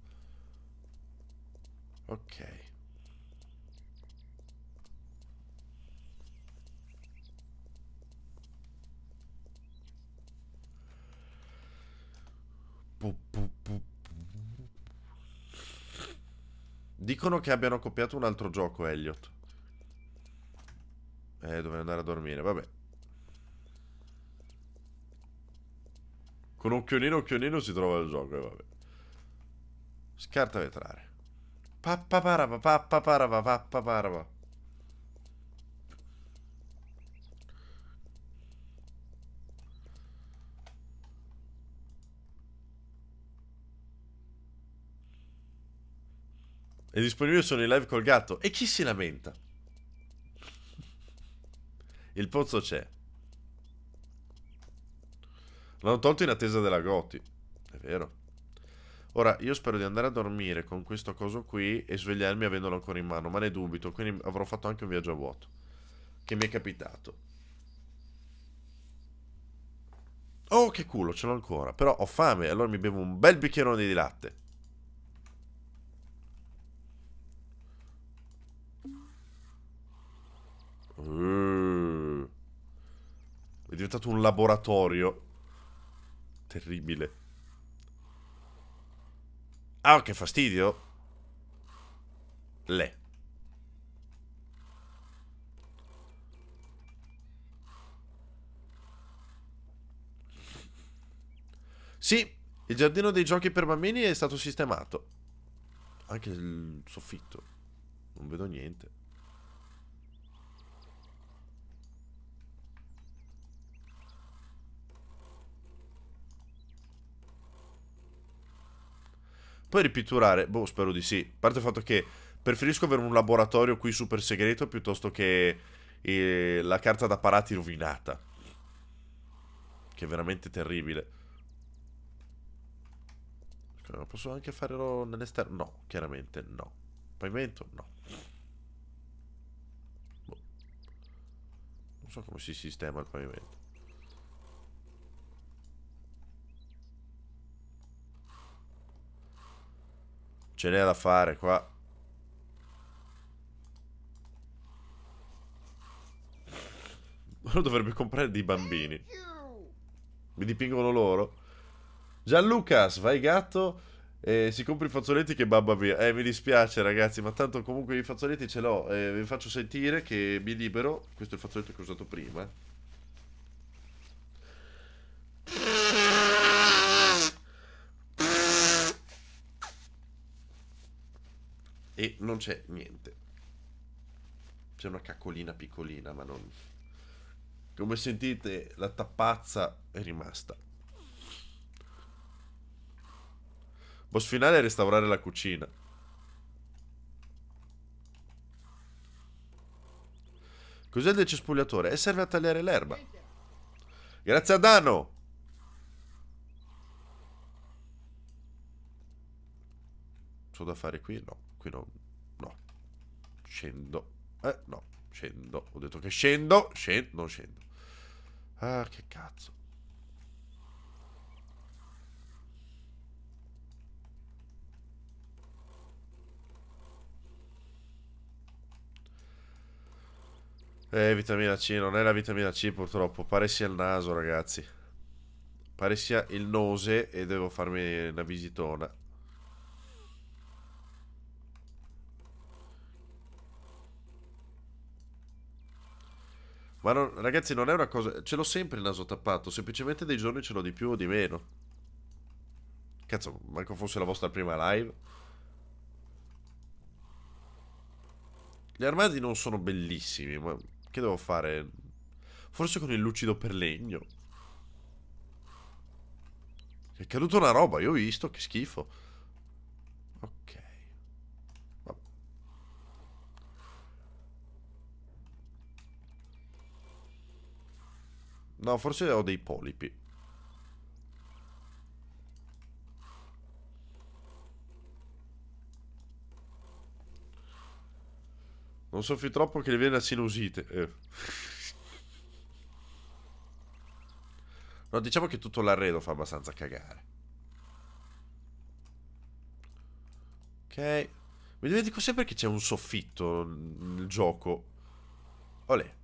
Ok. Dicono che abbiano copiato un altro gioco, Elliot. Eh, dovrei andare a dormire, vabbè. Con occhiolino, occhiolino si trova il gioco, eh, vabbè. Scarta vetrare. Pappaparava, pappaparava, pappaparava. È disponibile solo in live col gatto. E chi si lamenta? Il pozzo c'è. L'hanno tolto in attesa della Goti. È vero. Ora, io spero di andare a dormire con questo coso qui e svegliarmi avendolo ancora in mano, ma ne dubito, quindi avrò fatto anche un viaggio a vuoto. Che mi è capitato. Oh, che culo, ce l'ho ancora. Però ho fame, allora mi bevo un bel bicchierone di latte. Mm. è diventato un laboratorio. Terribile. Ah, che fastidio. Le. Sì, il giardino dei giochi per bambini è stato sistemato. Anche il soffitto. Non vedo niente. Puoi ripitturare? Boh, spero di sì. A parte il fatto che preferisco avere un laboratorio qui super segreto piuttosto che eh, la carta da parati rovinata. Che è veramente terribile. posso anche farlo nell'esterno? No, chiaramente no. Pavimento? No. Boh. Non so come si sistema il pavimento. Ce n'è da fare qua. Uno dovrebbe comprare dei bambini. Mi dipingono loro. Gianlucas, vai gatto. E si compra i fazzoletti che babba mia. Eh, mi dispiace ragazzi, ma tanto comunque i fazzoletti ce l'ho. Eh, vi faccio sentire che mi libero. Questo è il fazzoletto che ho usato prima. Eh. e non c'è niente. C'è una caccolina piccolina, ma non... Come sentite, la tappazza è rimasta. Boss finale è restaurare la cucina. Cos'è del cespugliatore? E serve a tagliare l'erba. Grazie a Dano! da fare qui? No qui no, no, scendo, eh, no, scendo, ho detto che scendo, scendo, non scendo, ah, che cazzo, Eh, vitamina C, non è la vitamina C purtroppo, pare sia il naso ragazzi. Pare sia il nose e devo farmi una visitona. Ma non, ragazzi, non è una cosa... Ce l'ho sempre il naso tappato, semplicemente dei giorni ce l'ho di più o di meno. Cazzo, manco fosse la vostra prima live. Gli armadi non sono bellissimi, ma che devo fare? Forse con il lucido per legno. È caduta una roba, io ho visto, che schifo. Ok. No, forse ho dei polipi. Non soffi troppo che le viene la sinusite. Eh. No, diciamo che tutto l'arredo fa abbastanza cagare. Ok. Mi dimentico sempre che c'è un soffitto nel gioco. Olè.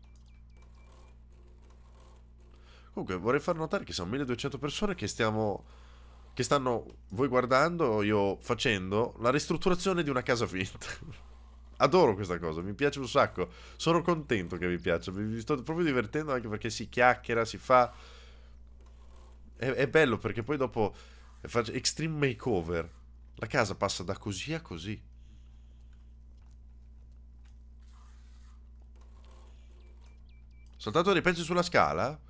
Comunque vorrei far notare che sono 1200 persone che stiamo che stanno voi guardando, io facendo la ristrutturazione di una casa finta. Adoro questa cosa, mi piace un sacco. Sono contento che vi piaccia, mi sto proprio divertendo anche perché si chiacchiera, si fa è, è bello perché poi dopo extreme makeover. La casa passa da così a così. Soltanto dei pezzi sulla scala?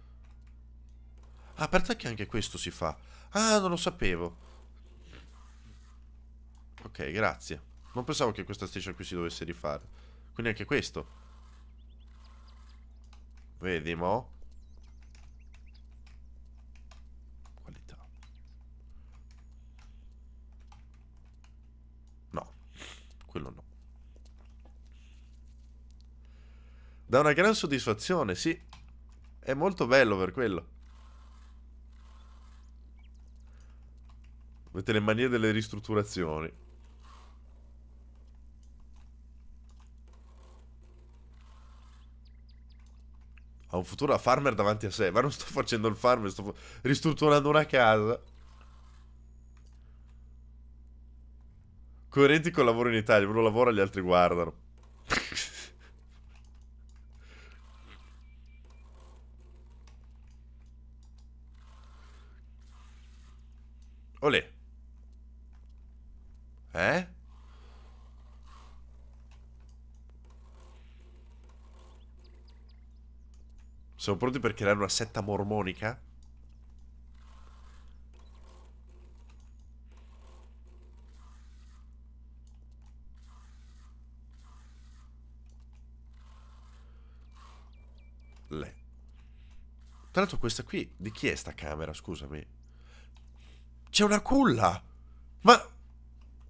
Ah, perché anche questo si fa? Ah, non lo sapevo. Ok, grazie. Non pensavo che questa striscia qui si dovesse rifare. Quindi anche questo. Vedi, mo? Qualità. No. Quello no. Da una gran soddisfazione, sì. È molto bello per quello. Avete le manie delle ristrutturazioni. Ha un futuro a farmer davanti a sé. Ma non sto facendo il farmer, sto ristrutturando una casa. Coerenti col lavoro in Italia. Uno lavora, gli altri guardano. Siamo pronti per creare una setta mormonica? Le. Tra l'altro questa qui, di chi è sta camera, scusami? C'è una culla! Ma...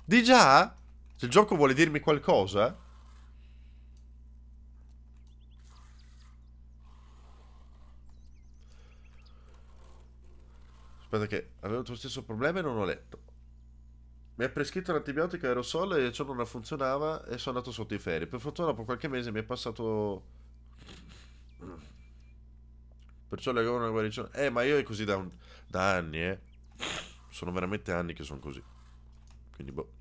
Di già? Se il gioco vuole dirmi qualcosa... aspetta che avevo lo stesso problema e non ho letto. Mi ha prescritto l'antibiotico aerosol e ciò non funzionava e sono andato sotto i ferri. Per fortuna dopo qualche mese mi è passato... Perciò le avevo una guarigione. Eh, ma io è così da, un... da anni, eh. Sono veramente anni che sono così. Quindi, boh.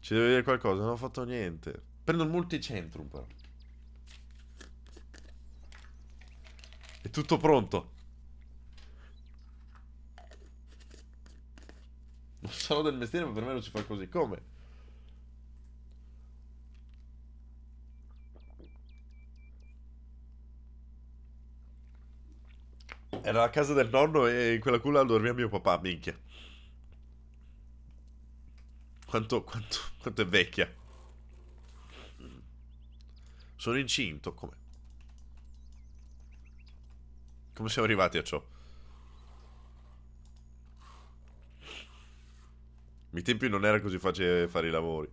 Ci deve dire qualcosa, non ho fatto niente. Prendo il multicentrum, però. È tutto pronto. sarò del mestiere, ma per me non si fa così. Come? Era la casa del nonno e in quella culla dormiva mio papà, minchia. Quanto, quanto, quanto è vecchia. Sono incinto, come? Come siamo arrivati a ciò? Mi tempi non era così facile fare i lavori.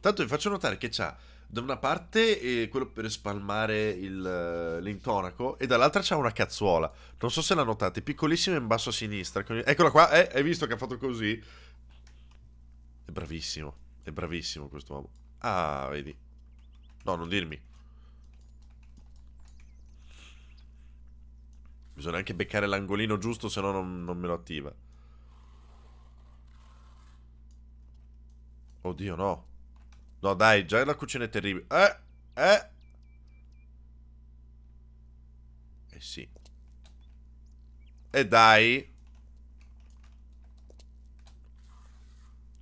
Tanto vi faccio notare che c'ha da una parte eh, quello per spalmare il, eh, l'intonaco e dall'altra c'ha una cazzuola. Non so se la notate, piccolissima in basso a sinistra. Eccola qua, eh, hai visto che ha fatto così? È bravissimo, è bravissimo questo uomo. Ah, vedi. No, non dirmi. Bisogna anche beccare l'angolino giusto, se no non, non me lo attiva. Oddio, no. No, dai, già la cucina è terribile. Eh, eh. Eh sì. E dai.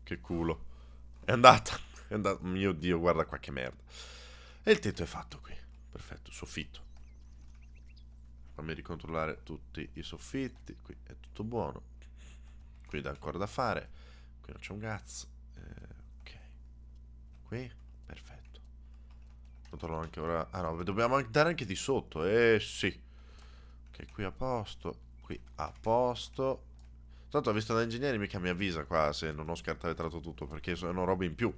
Che culo. È andata. È andata. Mio Dio, guarda qua che merda. E il tetto è fatto qui. Perfetto, soffitto. Fammi ricontrollare tutti i soffitti. Qui è tutto buono. Qui dà ancora da fare. Qui non c'è un cazzo. Qui? Perfetto. Controllo anche ora... Ah no, dobbiamo andare anche di sotto. Eh sì. Ok, qui a posto. Qui a posto. Tanto ho visto da ingegnere mica mi avvisa qua se non ho scartavetrato tutto perché sono robe in più.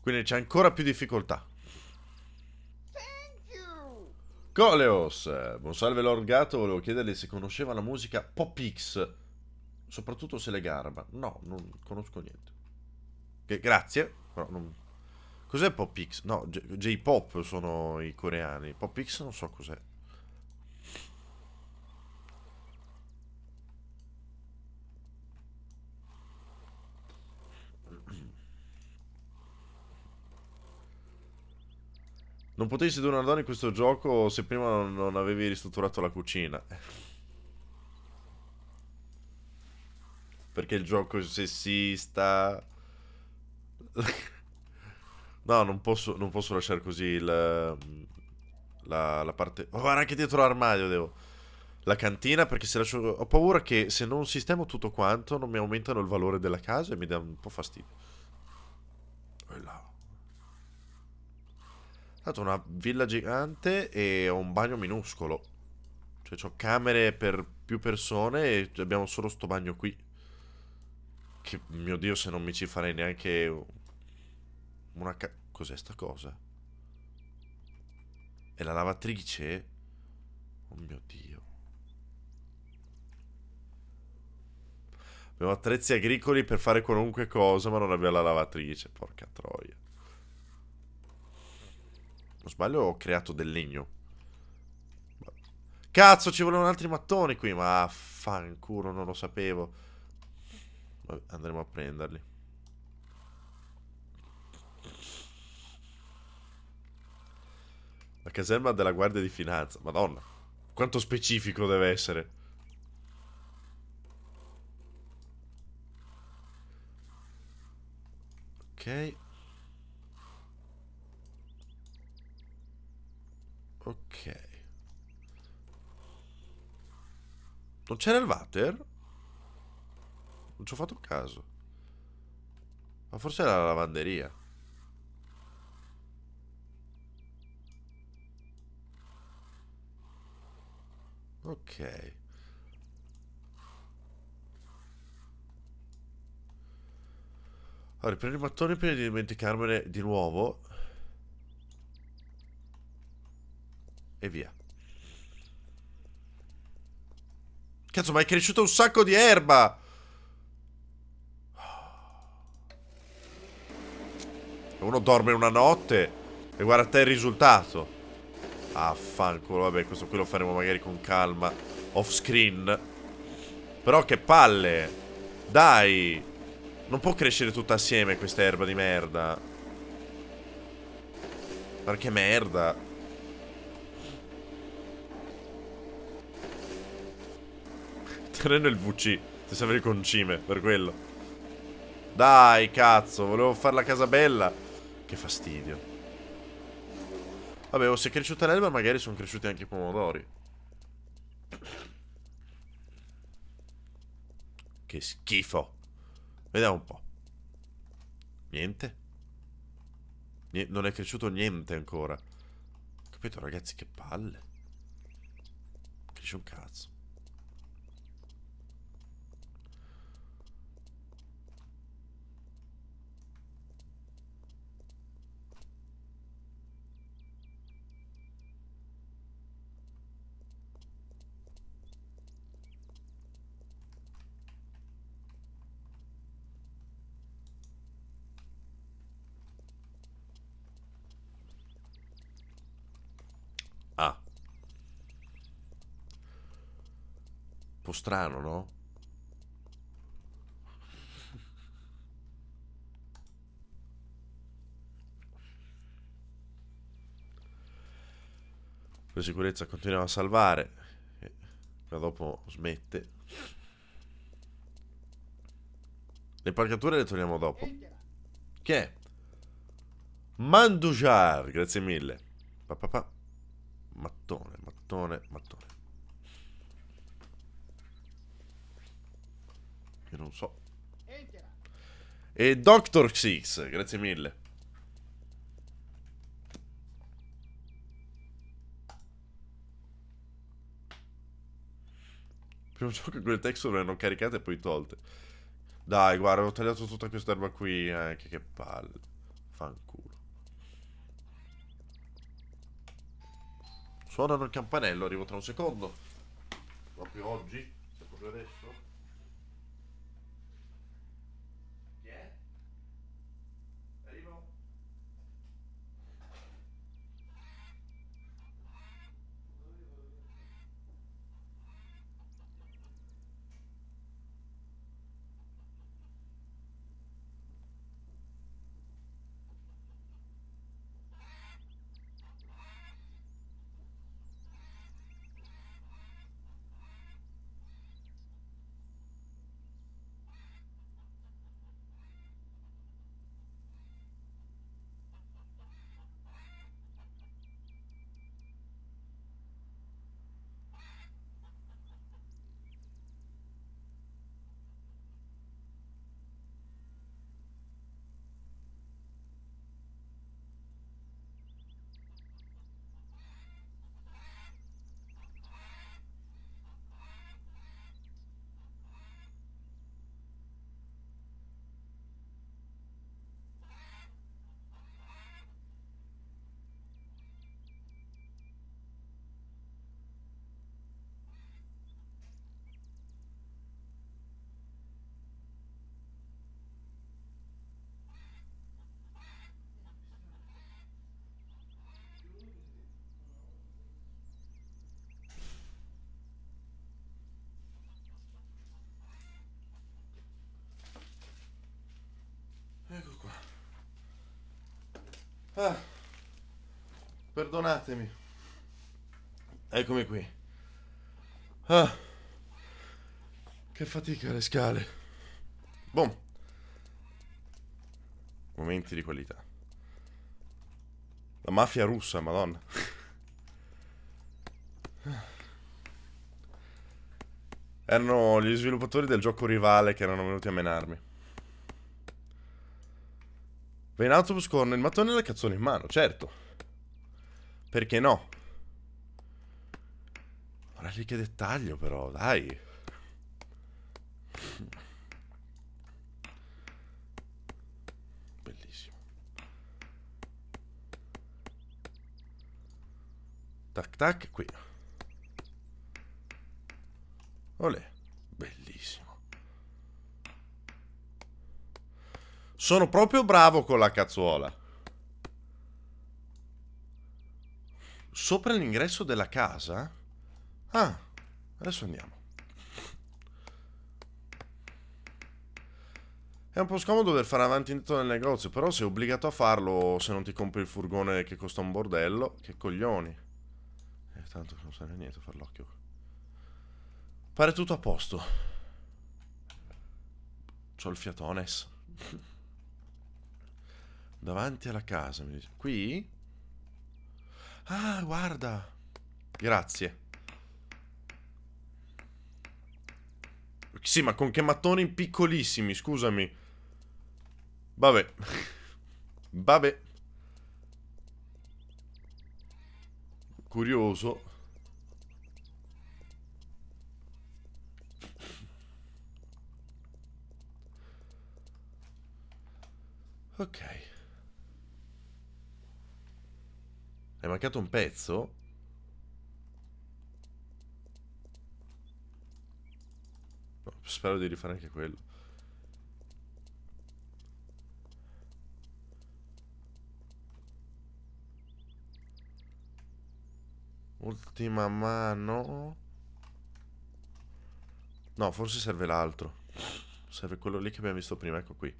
Quindi c'è ancora più difficoltà. Coleos, buon salve Lord Gato, volevo chiederle se conosceva la musica Pop X, soprattutto se le garba. No, non conosco niente. Che, grazie, però non Cos'è Pop X? No, J-Pop sono i coreani. Pop X non so cos'è. Non potevi sedurre una donna in questo gioco se prima non avevi ristrutturato la cucina. Perché il gioco è sessista... No, non posso, non posso lasciare così il, mm, la, la, parte... Oh, guarda, anche dietro l'armadio devo... La cantina, perché se lascio... Ho paura che se non sistemo tutto quanto non mi aumentano il valore della casa e mi dà un po' fastidio. Quella. Tanto una villa gigante e ho un bagno minuscolo. Cioè, ho camere per più persone e abbiamo solo sto bagno qui. Che, mio Dio, se non mi ci farei neanche una ca... Cos'è sta cosa? È la lavatrice? Oh mio Dio. Abbiamo attrezzi agricoli per fare qualunque cosa, ma non abbiamo la lavatrice. Porca troia. Non sbaglio ho creato del legno. Cazzo, ci volevano altri mattoni qui, ma fanculo, non lo sapevo. andremo a prenderli. La caserma della Guardia di Finanza. Madonna. Quanto specifico deve essere. Ok. Ok. Non c'era il water? Non ci ho fatto caso. Ma forse era la lavanderia. Ok. Allora, prendo il mattone prima di dimenticarmene di nuovo. E via. Cazzo, ma è cresciuto un sacco di erba! Uno dorme una notte e guarda te il risultato. Affanculo, vabbè, questo qui lo faremo magari con calma. Off screen. Però che palle! Dai! Non può crescere tutta assieme questa erba di merda. Ma che merda! Terreno il VC. Ti serve il concime, per quello. Dai, cazzo, volevo fare la casa bella. Che fastidio. Vabbè, o se è cresciuta l'elba, magari sono cresciuti anche i pomodori. Che schifo. Vediamo un po'. Niente. N non è cresciuto niente ancora. Capito, ragazzi, che palle. Cresce un cazzo. po' strano, no? Per sicurezza continuiamo a salvare. Eh, ma dopo smette. Le parcature le torniamo dopo. Che è? Mandujar, grazie mille. Pa, pa, pa. Mattone, mattone, mattone. che non so. E Doctor Six, grazie mille. Primo gioco quelle texture erano caricate e poi tolte. Dai, guarda, ho tagliato tutta questa erba qui. Eh, che, che palle. Fanculo. Suonano il campanello, arrivo tra un secondo. Proprio oggi? Se proprio adesso. Ah, perdonatemi. Eccomi qui. Ah, che fatica le scale. Boom. Momenti di qualità. La mafia russa, madonna. Erano gli sviluppatori del gioco rivale che erano venuti a menarmi. Va in autobus con il mattone e la cazzone in mano, certo. Perché no? Guardate che dettaglio però, dai. Bellissimo. Tac tac, qui. Olè. Sono proprio bravo con la cazzuola. Sopra l'ingresso della casa? Ah, adesso andiamo. È un po' scomodo dover fare avanti e indietro nel negozio, però sei obbligato a farlo se non ti compri il furgone che costa un bordello. Che coglioni. Eh, tanto non serve niente far l'occhio. Pare tutto a posto. C'ho il fiatones. Davanti alla casa, mi dice. Qui? Ah, guarda. Grazie. Sì, ma con che mattoni piccolissimi, scusami. Vabbè. Vabbè. Curioso. Ok. È mancato un pezzo? spero di rifare anche quello. Ultima mano. No, forse serve l'altro. Serve quello lì che abbiamo visto prima, ecco qui.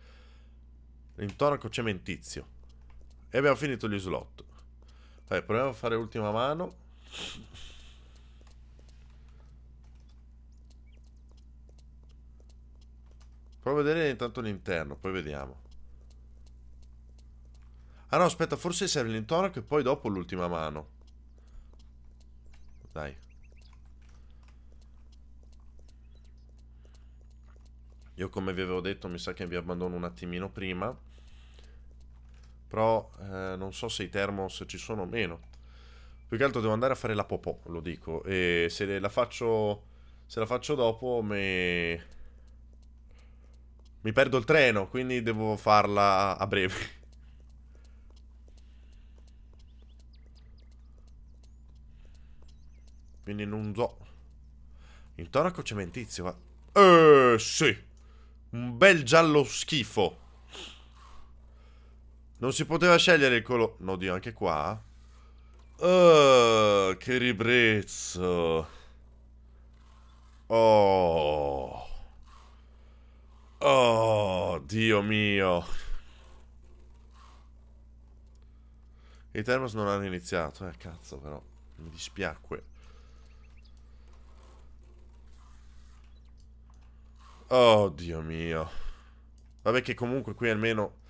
L'intonaco cementizio. E abbiamo finito gli slot. Dai, proviamo a fare ultima mano. Provo a vedere intanto l'interno, poi vediamo. Ah no, aspetta, forse serve l'intonaco e poi dopo l'ultima mano. Dai. Io come vi avevo detto mi sa che vi abbandono un attimino prima però eh, non so se i termos ci sono o meno. Più che altro devo andare a fare la popò, lo dico. E se la faccio... Se la faccio dopo me... Mi perdo il treno, quindi devo farla a breve. quindi non so. In tonaco cementizio, va. Eh, sì. Un bel giallo schifo. Non si poteva scegliere il colore. No, Dio, anche qua. Oh, che ribrezzo. Oh. Oh, Dio mio. I Thermos non hanno iniziato, eh, cazzo però. Mi dispiacque. Oh, Dio mio. Vabbè che comunque qui almeno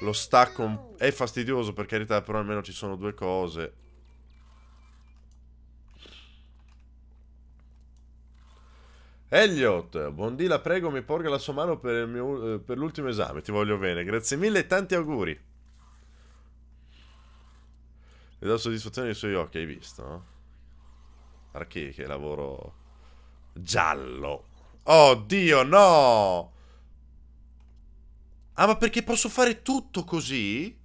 lo stacco è fastidioso per carità, però almeno ci sono due cose. Elliot, buon dì, la prego, mi porga la sua mano per, eh, l'ultimo esame, ti voglio bene. Grazie mille e tanti auguri. Le do soddisfazione ai suoi occhi, hai visto, no? Archè, che lavoro giallo. Oddio, no! Ah, ma perché posso fare tutto così?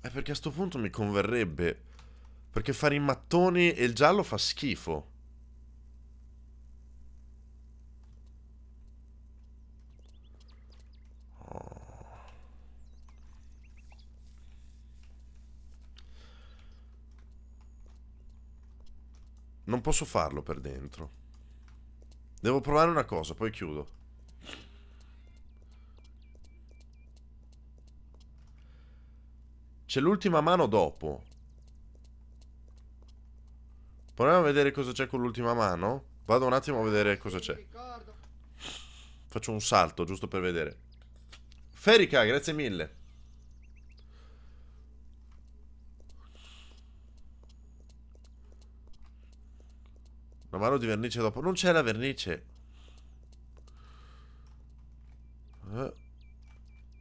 È eh, perché a sto punto mi converrebbe. Perché fare i mattoni e il giallo fa schifo. Non posso farlo per dentro. Devo provare una cosa, poi chiudo. C'è l'ultima mano dopo. Proviamo a vedere cosa c'è con l'ultima mano. Vado un attimo a vedere cosa c'è. Faccio un salto, giusto per vedere. Ferica, grazie mille. Una mano di vernice dopo. Non c'è la vernice. Eh.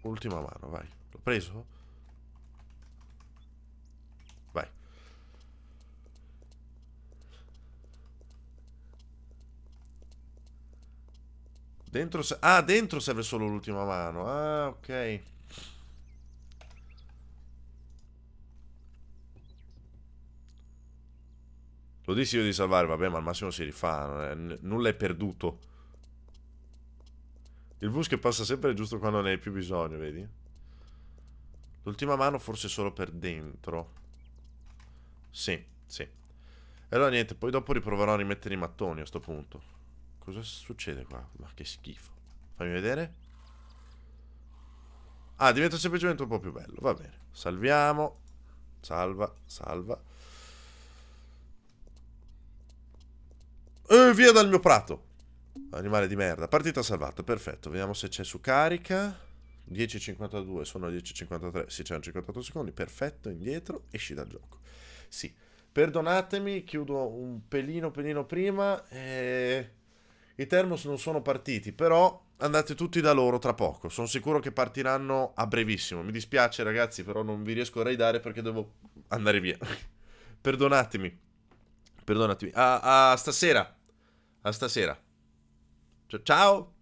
Ultima mano, vai. L'ho preso? Vai. Dentro... Ah, dentro serve solo l'ultima mano. Ah, ok. Lo dissi io di salvare, vabbè, ma al massimo si rifà. Eh, nulla è perduto. Il bus che passa sempre è giusto quando ne hai più bisogno, vedi? L'ultima mano forse solo per dentro. Sì, sì. E allora niente, poi dopo riproverò a rimettere i mattoni a sto punto. Cosa succede qua? Ma che schifo. Fammi vedere. Ah, diventa semplicemente un po' più bello. Va bene. Salviamo. Salva, salva. Eh, via dal mio prato! Animale di merda. Partita salvata, perfetto. Vediamo se c'è su carica. 10.52, sono 10.53. Sì, c'erano 58 secondi. Perfetto, indietro. Esci dal gioco. Sì. Perdonatemi, chiudo un pelino, pelino prima. Eh... I Thermos non sono partiti, però andate tutti da loro tra poco. Sono sicuro che partiranno a brevissimo. Mi dispiace ragazzi, però non vi riesco a raidare perché devo andare via. Perdonatemi. Perdonatemi. A, a stasera. A stasera. Ciao! ciao.